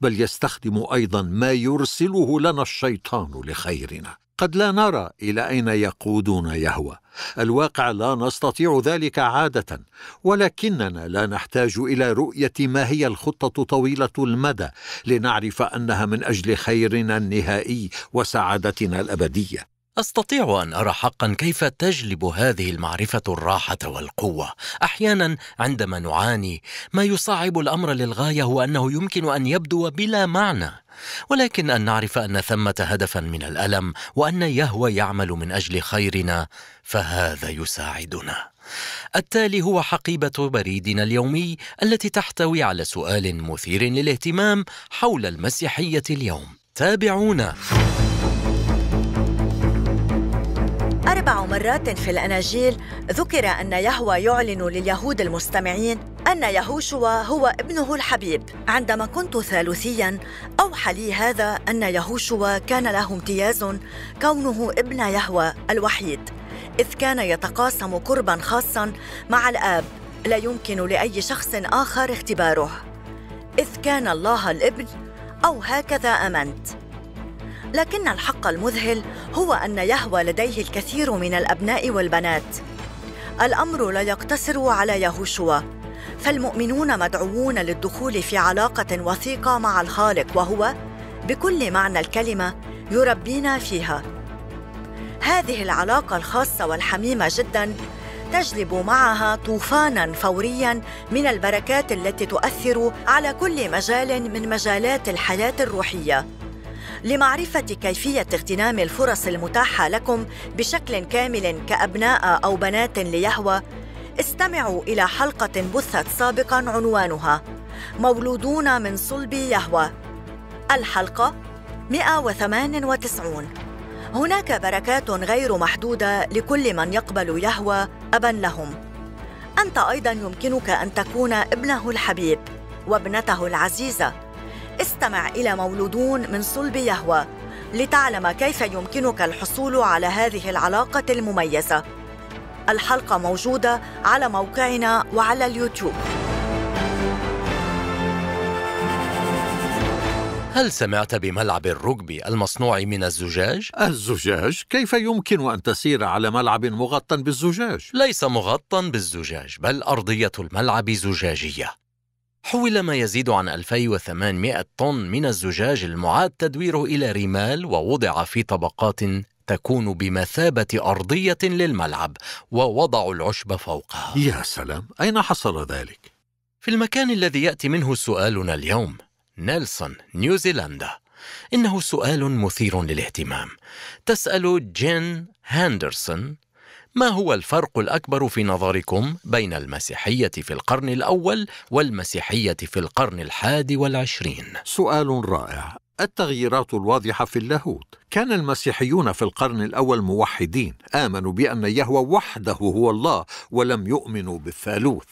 S3: بل يستخدم ايضا ما يرسله لنا الشيطان لخيرنا قد لا نرى الى اين يقودون يهوى الواقع لا نستطيع ذلك عاده ولكننا لا نحتاج الى رؤيه ما هي الخطه طويله المدى لنعرف انها من اجل خيرنا النهائي وسعادتنا الابديه استطيع ان ارى حقا كيف تجلب هذه المعرفه الراحه
S2: والقوه احيانا عندما نعاني ما يصعب الامر للغايه هو انه يمكن ان يبدو بلا معنى ولكن ان نعرف ان ثمه هدفا من الالم وان يهوى يعمل من اجل خيرنا فهذا يساعدنا التالي هو حقيبة بريدنا اليومي التي تحتوي على سؤال مثير للاهتمام حول المسيحية اليوم. تابعونا.
S4: أربع مرات في الأناجيل ذكر أن يهوى يعلن لليهود المستمعين أن يهوشوا هو ابنه الحبيب عندما كنت ثالثيا أوحى لي هذا أن يهوشوا كان له امتياز كونه ابن يهوى الوحيد إذ كان يتقاسم قربا خاصا مع الآب لا يمكن لأي شخص آخر اختباره إذ كان الله الابن أو هكذا أمنت لكن الحق المذهل هو أن يهوى لديه الكثير من الأبناء والبنات الأمر لا يقتصر على يهوشوا فالمؤمنون مدعوون للدخول في علاقة وثيقة مع الخالق وهو بكل معنى الكلمة يربينا فيها هذه العلاقة الخاصة والحميمة جدا تجلب معها طوفانا فوريا من البركات التي تؤثر على كل مجال من مجالات الحياة الروحية لمعرفة كيفية اغتنام الفرص المتاحة لكم بشكل كامل كأبناء أو بنات ليهوى استمعوا إلى حلقة بثت سابقا عنوانها مولودون من صلب يهوى الحلقة 198 هناك بركات غير محدودة لكل من يقبل يهوى أبا لهم أنت أيضا يمكنك أن تكون ابنه الحبيب وابنته العزيزة استمع إلى مولودون من صلب يهوى لتعلم كيف يمكنك الحصول على هذه العلاقة المميزة الحلقة موجودة على موقعنا وعلى اليوتيوب
S2: هل سمعت بملعب الركبي المصنوع من الزجاج؟ الزجاج؟ كيف يمكن أن تسير على ملعب مغطى بالزجاج؟ ليس مغطى بالزجاج بل أرضية الملعب زجاجية حول ما يزيد عن 2800 طن من الزجاج المعاد تدويره إلى رمال ووضع في طبقات تكون بمثابة أرضية للملعب ووضعوا العشب فوقها يا سلام أين حصل ذلك؟ في المكان الذي يأتي منه سؤالنا اليوم نيلسون نيوزيلندا إنه سؤال مثير للاهتمام تسأل جين هاندرسون ما هو الفرق الأكبر في نظركم بين المسيحية في القرن الأول والمسيحية في القرن الحادي والعشرين؟
S3: سؤال رائع التغييرات الواضحة في اللاهوت كان المسيحيون في القرن الأول موحدين آمنوا بأن يهوى وحده هو الله ولم يؤمنوا بالثالوث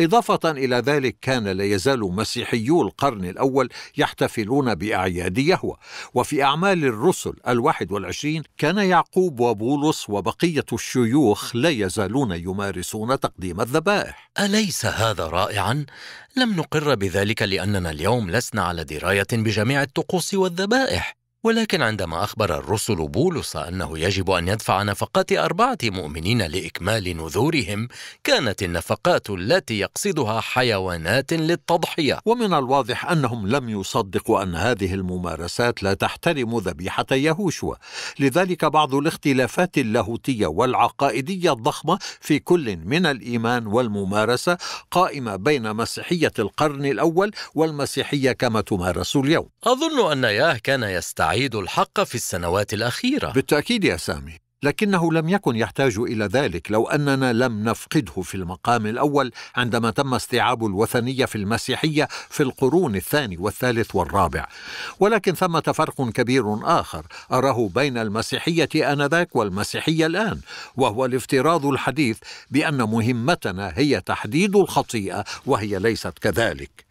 S3: إضافة إلى ذلك كان لا يزال مسيحيو القرن الأول يحتفلون بأعياد يهوى وفي أعمال الرسل الواحد والعشرين كان يعقوب وبولس وبقية الشيوخ لا يزالون يمارسون تقديم الذبائح أليس هذا رائعا؟ لم نقر بذلك لأننا اليوم
S2: لسنا على دراية بجميع الطقوس والذبائح ولكن عندما أخبر الرسل بولس أنه يجب أن يدفع نفقات أربعة مؤمنين لإكمال نذورهم، كانت
S3: النفقات التي يقصدها حيوانات للتضحية. ومن الواضح أنهم لم يصدقوا أن هذه الممارسات لا تحترم ذبيحة يهوشوا، لذلك بعض الاختلافات اللاهوتية والعقائدية الضخمة في كل من الإيمان والممارسة قائمة بين مسيحية القرن الأول والمسيحية كما تمارس اليوم. أظن أن ياه كان يستعمل يعيد الحق في السنوات الأخيرة بالتأكيد يا سامي لكنه لم يكن يحتاج الى ذلك لو اننا لم نفقده في المقام الاول عندما تم استيعاب الوثنيه في المسيحيه في القرون الثاني والثالث والرابع ولكن ثمه فرق كبير اخر اراه بين المسيحيه انذاك والمسيحيه الان وهو الافتراض الحديث بان مهمتنا هي تحديد الخطيئه وهي ليست كذلك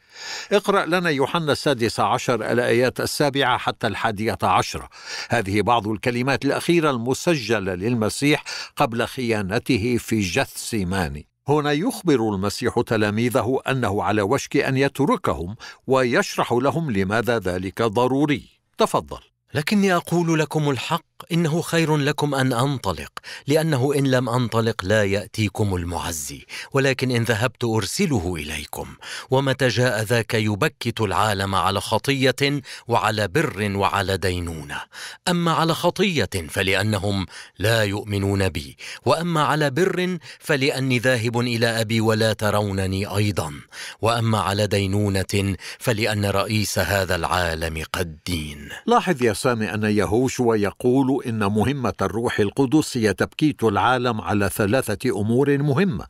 S3: اقرأ لنا يوحنا السادس عشر الآيات السابعة حتى الحادية عشرة هذه بعض الكلمات الأخيرة المسجلة للمسيح قبل خيانته في سيماني هنا يخبر المسيح تلاميذه أنه على وشك أن يتركهم ويشرح لهم لماذا ذلك ضروري تفضل
S2: لكني اقول لكم الحق انه خير لكم ان انطلق لانه ان لم انطلق لا ياتيكم المعزي ولكن ان ذهبت ارسله اليكم ومتى جاء ذاك يبكت العالم على خطيه وعلى بر وعلى دينونه اما على خطيه فلانهم لا يؤمنون بي واما على بر فلاني ذاهب الى ابي ولا ترونني ايضا واما على دينونه فلان رئيس
S3: هذا العالم قد دين لاحظ يا سامي أن يهوشوا يقول إن مهمة الروح القدس هي تبكيت العالم على ثلاثة أمور مهمة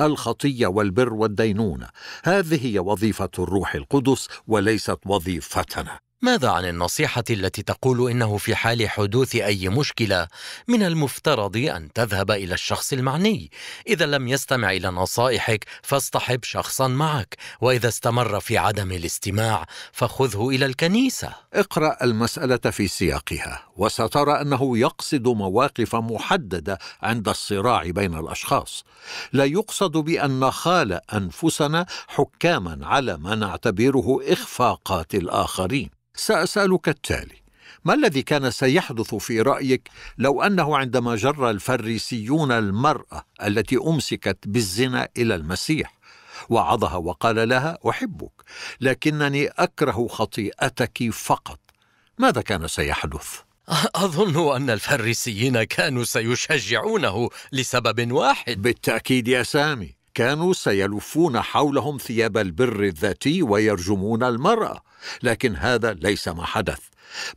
S3: الخطية والبر والدينونة هذه هي وظيفة الروح القدس وليست وظيفتنا ماذا عن النصيحة التي تقول إنه في حال حدوث أي
S2: مشكلة من المفترض أن تذهب إلى الشخص المعني؟ إذا لم يستمع إلى نصائحك فاصطحب شخصا معك، وإذا استمر في عدم الاستماع
S3: فخذه إلى الكنيسة. اقرأ المسألة في سياقها، وسترى أنه يقصد مواقف محددة عند الصراع بين الأشخاص. لا يقصد بأن نخال أنفسنا حكاما على ما نعتبره إخفاقات الآخرين. سأسألك التالي ما الذي كان سيحدث في رأيك لو أنه عندما جر الفريسيون المرأة التي أمسكت بالزنا إلى المسيح وعظها وقال لها أحبك لكنني أكره خطيئتك فقط ماذا كان سيحدث؟ أظن أن الفريسيين كانوا سيشجعونه لسبب واحد بالتأكيد يا سامي كانوا سيلفون حولهم ثياب البر الذاتي ويرجمون المراه لكن هذا ليس ما حدث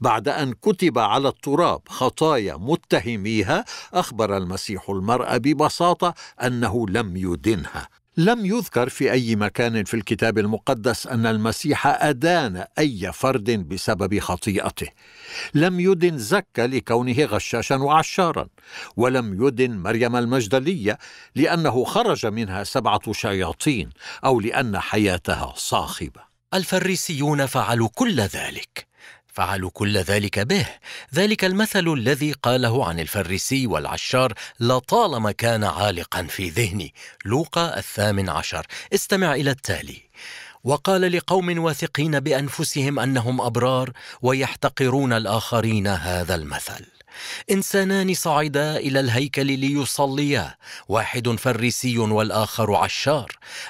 S3: بعد ان كتب على التراب خطايا متهميها اخبر المسيح المراه ببساطه انه لم يدنها لم يذكر في أي مكان في الكتاب المقدس أن المسيح أدان أي فرد بسبب خطيئته. لم يدن زكا لكونه غشاشا وعشارا، ولم يدن مريم المجدلية لأنه خرج منها سبعة شياطين أو لأن حياتها صاخبة. الفريسيون
S2: فعلوا كل ذلك، فعلوا كل ذلك به ذلك المثل الذي قاله عن الفريسي والعشار لطالما كان عالقا في ذهني لوقا الثامن عشر استمع إلى التالي وقال لقوم واثقين بأنفسهم أنهم أبرار ويحتقرون الآخرين هذا المثل انسانان صعدا الى الهيكل ليصليا واحد فريسي والاخر عشار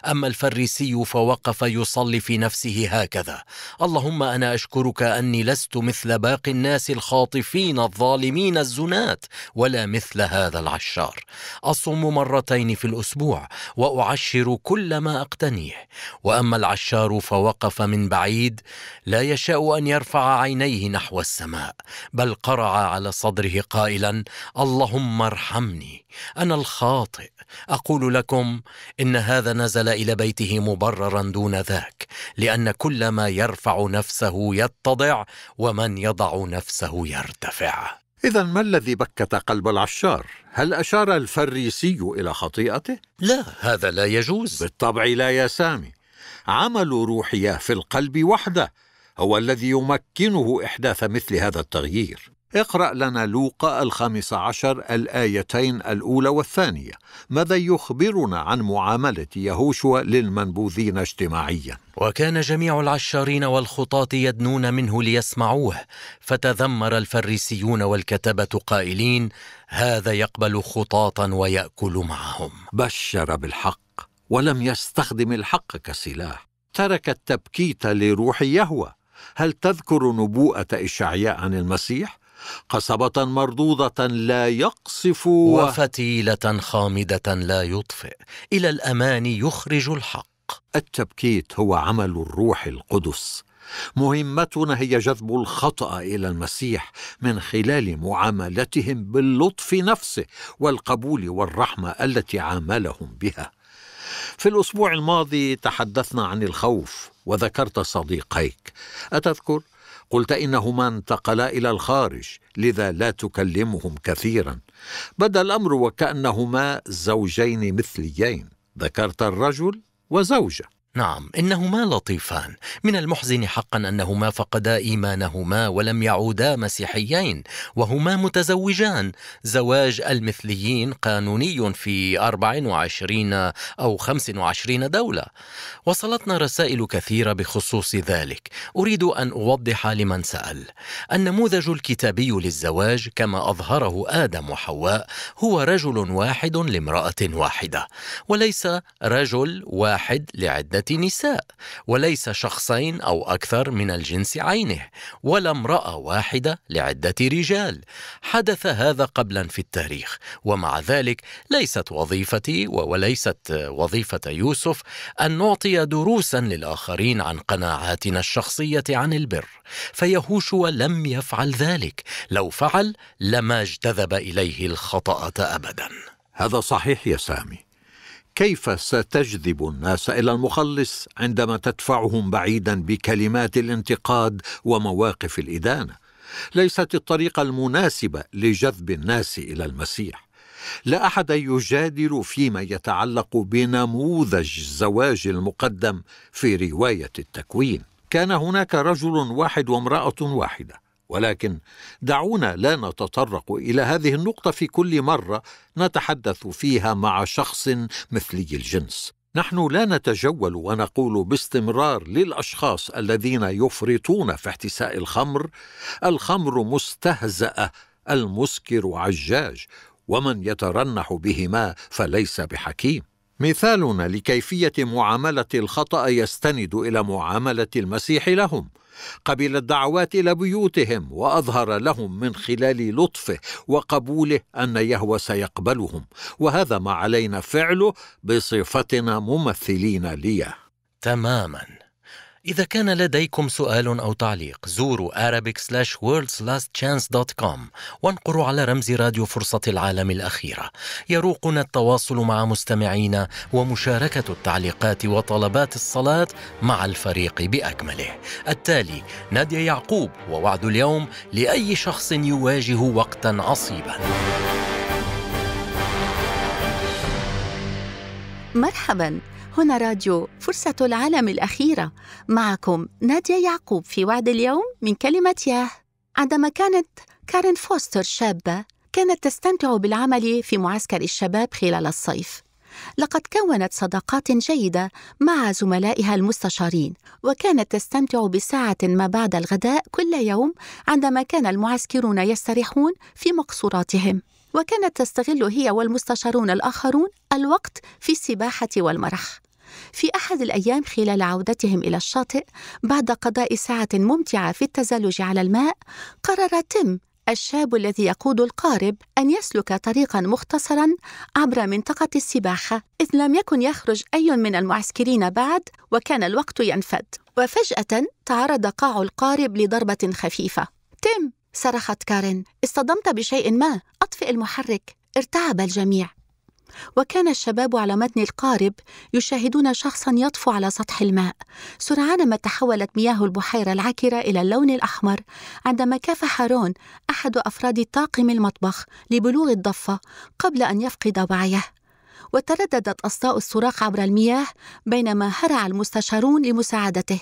S2: اما الفريسي فوقف يصلي في نفسه هكذا اللهم انا اشكرك اني لست مثل باقي الناس الخاطفين الظالمين الزنات ولا مثل هذا العشار اصوم مرتين في الاسبوع واعشر كل ما اقتنيه واما العشار فوقف من بعيد لا يشاء ان يرفع عينيه نحو السماء بل قرع على صدره صدره قائلا اللهم ارحمني انا الخاطئ اقول لكم ان هذا نزل الى بيته مبررا دون ذاك لان كل ما يرفع
S3: نفسه يتضع ومن يضع نفسه يرتفع إذا ما الذي بكت قلب العشار؟ هل أشار الفريسي إلى خطيئته؟ لا هذا لا يجوز بالطبع لا يا سامي عمل روحية في القلب وحده هو الذي يمكنه إحداث مثل هذا التغيير اقرأ لنا لوقا الخامس عشر الآيتين الأولى والثانية ماذا يخبرنا عن معاملة يهوشوا للمنبوذين اجتماعيا وكان جميع العشارين والخطاة
S2: يدنون منه ليسمعوه فتذمر الفريسيون والكتبة قائلين هذا يقبل خطاة ويأكل معهم بشر بالحق
S3: ولم يستخدم الحق كسلاح ترك التبكيت لروح يهوى هل تذكر نبوءة إشعياء عن المسيح؟ قصبة مرضوضة لا يقصف وفتيلة خامدة لا يطفئ إلى الأمان يخرج الحق التبكيت هو عمل الروح القدس مهمتنا هي جذب الخطأ إلى المسيح من خلال معاملتهم باللطف نفسه والقبول والرحمة التي عاملهم بها. في الأسبوع الماضي تحدثنا عن الخوف وذكرت صديقيك. أتذكر قلت انهما انتقلا الى الخارج لذا لا تكلمهم كثيرا بدا الامر وكانهما زوجين مثليين ذكرت الرجل وزوجه نعم انهما لطيفان من المحزن حقا
S2: انهما فقدا ايمانهما ولم يعودا مسيحيين وهما متزوجان زواج المثليين قانوني في 24 او 25 دوله وصلتنا رسائل كثيره بخصوص ذلك اريد ان اوضح لمن سال النموذج الكتابي للزواج كما اظهره ادم وحواء هو رجل واحد لامراه واحده وليس رجل واحد لعده نساء وليس شخصين أو أكثر من الجنس عينه ولا امرأة واحدة لعدة رجال حدث هذا قبلا في التاريخ ومع ذلك ليست وظيفتي وليست وظيفة يوسف أن نعطي دروسا للآخرين عن قناعاتنا الشخصية عن البر فيهوشوا لم يفعل ذلك لو فعل لما اجتذب
S3: إليه الخطأة أبدا هذا صحيح يا سامي كيف ستجذب الناس الى المخلص عندما تدفعهم بعيدا بكلمات الانتقاد ومواقف الادانه ليست الطريقه المناسبه لجذب الناس الى المسيح لا احد يجادل فيما يتعلق بنموذج الزواج المقدم في روايه التكوين كان هناك رجل واحد وامراه واحده ولكن دعونا لا نتطرق الى هذه النقطه في كل مره نتحدث فيها مع شخص مثلي الجنس نحن لا نتجول ونقول باستمرار للاشخاص الذين يفرطون في احتساء الخمر الخمر مستهزاه المسكر عجاج ومن يترنح بهما فليس بحكيم مثالنا لكيفيه معامله الخطا يستند الى معامله المسيح لهم قبل الدعوات الى بيوتهم واظهر لهم من خلال لطفه وقبوله ان يهوى سيقبلهم وهذا ما علينا فعله بصفتنا ممثلين ليه تماما إذا كان لديكم سؤال
S2: أو تعليق زوروا Arabic slash worldslastchance.com وانقروا على رمز راديو فرصة العالم الأخيرة يروقنا التواصل مع مستمعينا ومشاركة التعليقات وطلبات الصلاة مع الفريق بأكمله التالي نادية يعقوب ووعد اليوم لأي شخص يواجه وقتا عصيبا مرحبا
S5: هنا راديو فرصة العالم الأخيرة معكم نادية يعقوب في وعد اليوم من كلمة ياه عندما كانت كارين فوستر شابة كانت تستمتع بالعمل في معسكر الشباب خلال الصيف لقد كونت صداقات جيدة مع زملائها المستشارين وكانت تستمتع بساعة ما بعد الغداء كل يوم عندما كان المعسكرون يستريحون في مقصوراتهم وكانت تستغل هي والمستشارون الآخرون الوقت في السباحة والمرح في أحد الأيام خلال عودتهم إلى الشاطئ بعد قضاء ساعة ممتعة في التزلج على الماء قرر تيم الشاب الذي يقود القارب أن يسلك طريقا مختصرا عبر منطقة السباحة إذ لم يكن يخرج أي من المعسكرين بعد وكان الوقت ينفد وفجأة تعرض قاع القارب لضربة خفيفة تيم صرخت كارين اصطدمت بشيء ما أطفئ المحرك ارتعب الجميع وكان الشباب على متن القارب يشاهدون شخصا يطفو على سطح الماء سرعان ما تحولت مياه البحيرة العكرة إلى اللون الأحمر عندما كافح رون أحد أفراد طاقم المطبخ لبلوغ الضفة قبل أن يفقد وعيه وترددت أصداء الصراخ عبر المياه بينما هرع المستشارون لمساعدته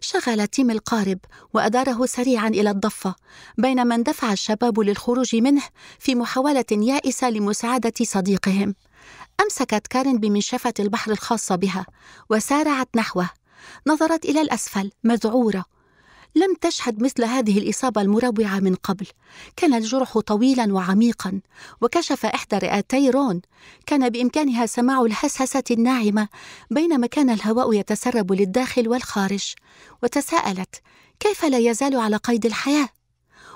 S5: شغل تيم القارب وأداره سريعا إلى الضفة بينما اندفع الشباب للخروج منه في محاولة يائسة لمساعدة صديقهم أمسكت كارين بمنشفة البحر الخاصة بها وسارعت نحوه نظرت إلى الأسفل مذعورة لم تشهد مثل هذه الإصابة المروعة من قبل كان الجرح طويلا وعميقا وكشف إحدى رئتي رون كان بإمكانها سماع الهسهسة الناعمة بينما كان الهواء يتسرب للداخل والخارج وتساءلت كيف لا يزال على قيد الحياة؟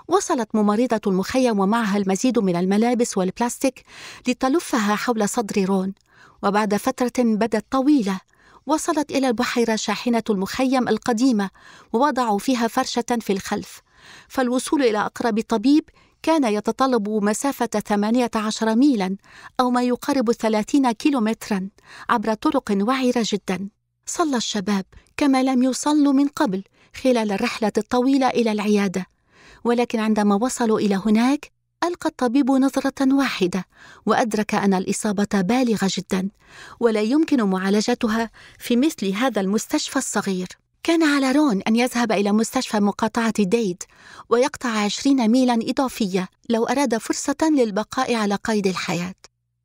S5: وصلت ممرضة المخيم ومعها المزيد من الملابس والبلاستيك لتلفها حول صدر رون وبعد فترة بدت طويلة وصلت إلى البحيرة شاحنة المخيم القديمة ووضعوا فيها فرشة في الخلف فالوصول إلى أقرب طبيب كان يتطلب مسافة 18 ميلا أو ما يقارب 30 كيلومترا عبر طرق وعرة جدا صلى الشباب كما لم يصلوا من قبل خلال الرحلة الطويلة إلى العيادة ولكن عندما وصلوا إلى هناك القى الطبيب نظره واحده وادرك ان الاصابه بالغه جدا ولا يمكن معالجتها في مثل هذا المستشفى الصغير كان على رون أن يذهب إلى مستشفى مقاطعة ديد ويقطع عشرين ميلا إضافية لو أراد فرصة للبقاء على قيد الحياة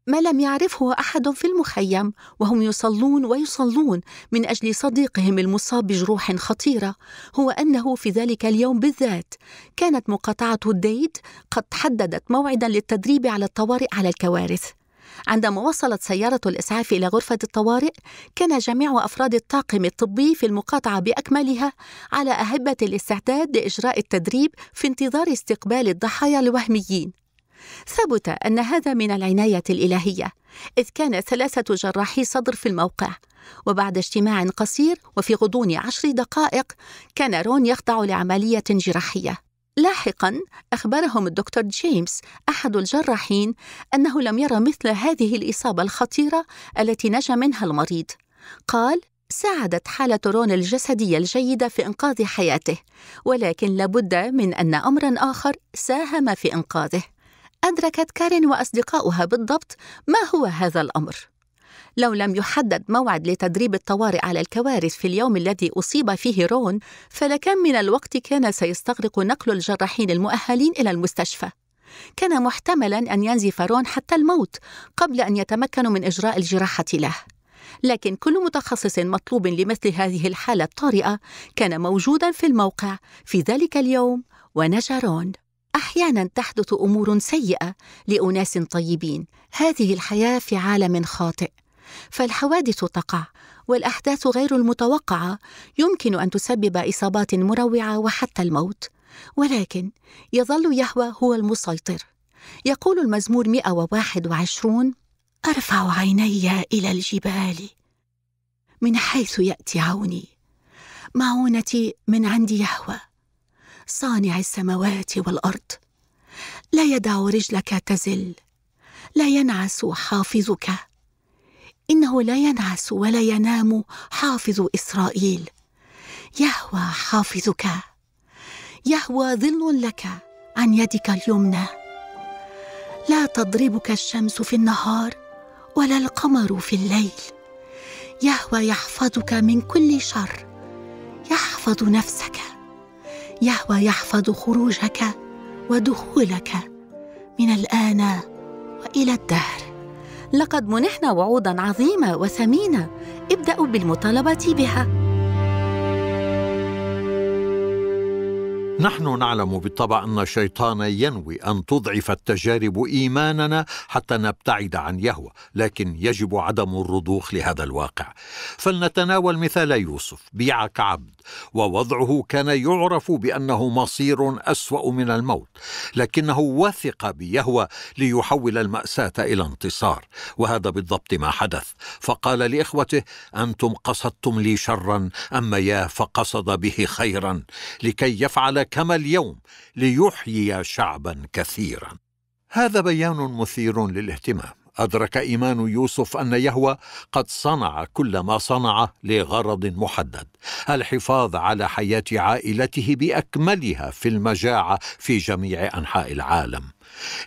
S5: ما لم يعرفه احد في المخيم وهم يصلون ويصلون من اجل صديقهم المصاب بجروح خطيره هو انه في ذلك اليوم بالذات كانت مقاطعه الديد قد حددت موعدا للتدريب على الطوارئ على الكوارث عندما وصلت سيارة الإسعاف إلى غرفة الطوارئ، كان جميع أفراد الطاقم الطبي في المقاطعة بأكملها على أهبة الاستعداد لإجراء التدريب في انتظار استقبال الضحايا الوهميين، ثبت أن هذا من العناية الإلهية إذ كان ثلاثة جراحي صدر في الموقع وبعد اجتماع قصير وفي غضون عشر دقائق كان رون يخضع لعملية جراحية لاحقا أخبرهم الدكتور جيمس أحد الجراحين أنه لم يرى مثل هذه الإصابة الخطيرة التي نجا منها المريض قال ساعدت حالة رون الجسدية الجيدة في إنقاذ حياته، ولكن لابد من أن أمرًا آخر ساهم في إنقاذه. أدركت كارين وأصدقاؤها بالضبط ما هو هذا الأمر لو لم يحدد موعد لتدريب الطوارئ على الكوارث في اليوم الذي أصيب فيه رون فلكم من الوقت كان سيستغرق نقل الجراحين المؤهلين إلى المستشفى كان محتملا أن ينزف رون حتى الموت قبل أن يتمكنوا من إجراء الجراحة له لكن كل متخصص مطلوب لمثل هذه الحالة الطارئة كان موجودا في الموقع في ذلك اليوم ونجا رون احيانا تحدث امور سيئه لاناس طيبين هذه الحياه في عالم خاطئ فالحوادث تقع والاحداث غير المتوقعه يمكن ان تسبب اصابات مروعه وحتى الموت ولكن يظل يهوى هو المسيطر يقول المزمور 121 ارفع عيني الى الجبال من حيث ياتي عوني معونتي من عند يهوى صانع السماوات والارض لا يدع رجلك تزل لا ينعس حافظك انه لا ينعس ولا ينام حافظ اسرائيل يهوى حافظك يهوى ظل لك عن يدك اليمنى لا تضربك الشمس في النهار ولا القمر في الليل يهوى يحفظك من كل شر يحفظ نفسك يهوى يحفظ خروجك ودخولك من الان والى الدهر لقد منحنا وعودا عظيمه وثمينه ابداوا بالمطالبه بها
S3: نحن نعلم بالطبع ان الشيطان ينوي ان تضعف التجارب ايماننا حتى نبتعد عن يهوى لكن يجب عدم الرضوخ لهذا الواقع فلنتناول مثال يوسف بيعك عبد ووضعه كان يعرف بانه مصير اسوا من الموت لكنه وثق بيهوى ليحول الماساه الى انتصار وهذا بالضبط ما حدث فقال لاخوته انتم قصدتم لي شرا اما يا فقصد به خيرا لكي يفعل كما اليوم ليحيي شعبا كثيرا هذا بيان مثير للاهتمام أدرك إيمان يوسف أن يهوى قد صنع كل ما صنعه لغرض محدد الحفاظ على حياة عائلته بأكملها في المجاعة في جميع أنحاء العالم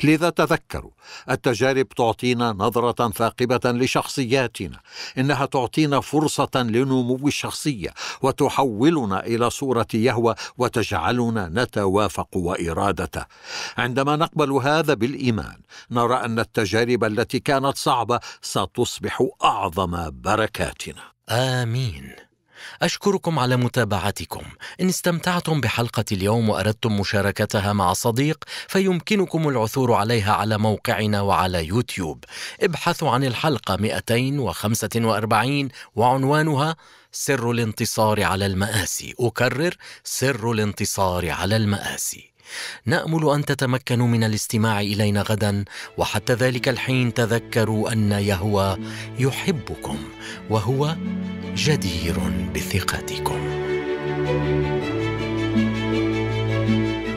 S3: لذا تذكروا التجارب تعطينا نظرة ثاقبة لشخصياتنا إنها تعطينا فرصة لنمو الشخصية وتحولنا إلى صورة يهوى وتجعلنا نتوافق وإرادته عندما نقبل هذا بالإيمان نرى أن التجارب التي كانت صعبة ستصبح أعظم بركاتنا
S2: آمين أشكركم على متابعتكم إن استمتعتم بحلقة اليوم وأردتم مشاركتها مع صديق فيمكنكم العثور عليها على موقعنا وعلى يوتيوب ابحثوا عن الحلقة 245 وعنوانها سر الانتصار على المآسي أكرر سر الانتصار على المآسي نامل ان تتمكنوا من الاستماع الينا غدا وحتى ذلك الحين تذكروا ان يهوى يحبكم وهو جدير بثقتكم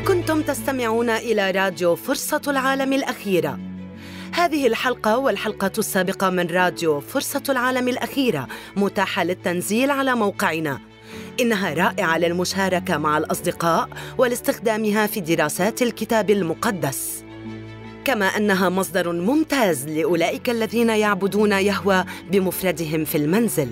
S1: كنتم تستمعون الى راديو فرصه العالم الاخيره هذه الحلقة والحلقة السابقة من راديو فرصة العالم الأخيرة متاحة للتنزيل على موقعنا إنها رائعة للمشاركة مع الأصدقاء ولاستخدامها في دراسات الكتاب المقدس كما أنها مصدر ممتاز لأولئك الذين يعبدون يهوى بمفردهم في المنزل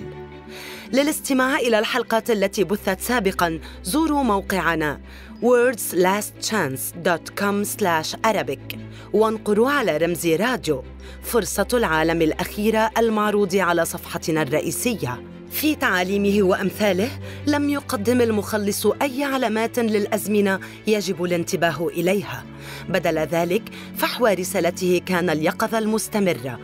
S1: للاستماع إلى الحلقات التي بثت سابقاً زوروا موقعنا wordslastchance.com/arabic وانقروا على رمز راديو فرصة العالم الأخيرة المعروض على صفحتنا الرئيسية في تعاليمه وامثاله لم يقدم المخلص اي علامات للازمنه يجب الانتباه اليها بدل ذلك فحوى رسالته كان اليقظه المستمره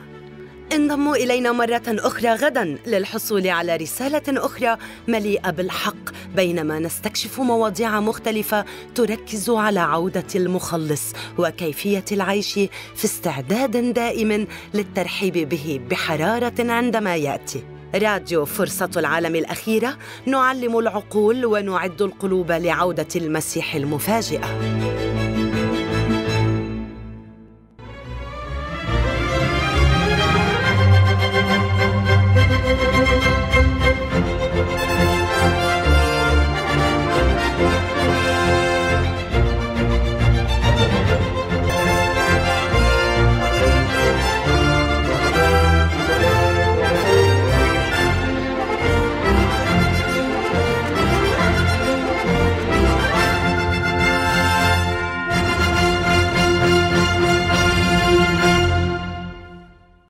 S1: انضموا الينا مره اخرى غدا للحصول على رساله اخرى مليئه بالحق بينما نستكشف مواضيع مختلفه تركز على عوده المخلص وكيفيه العيش في استعداد دائم للترحيب به بحراره عندما ياتي راديو فرصة العالم الأخيرة نعلم العقول ونعد القلوب لعودة المسيح المفاجئة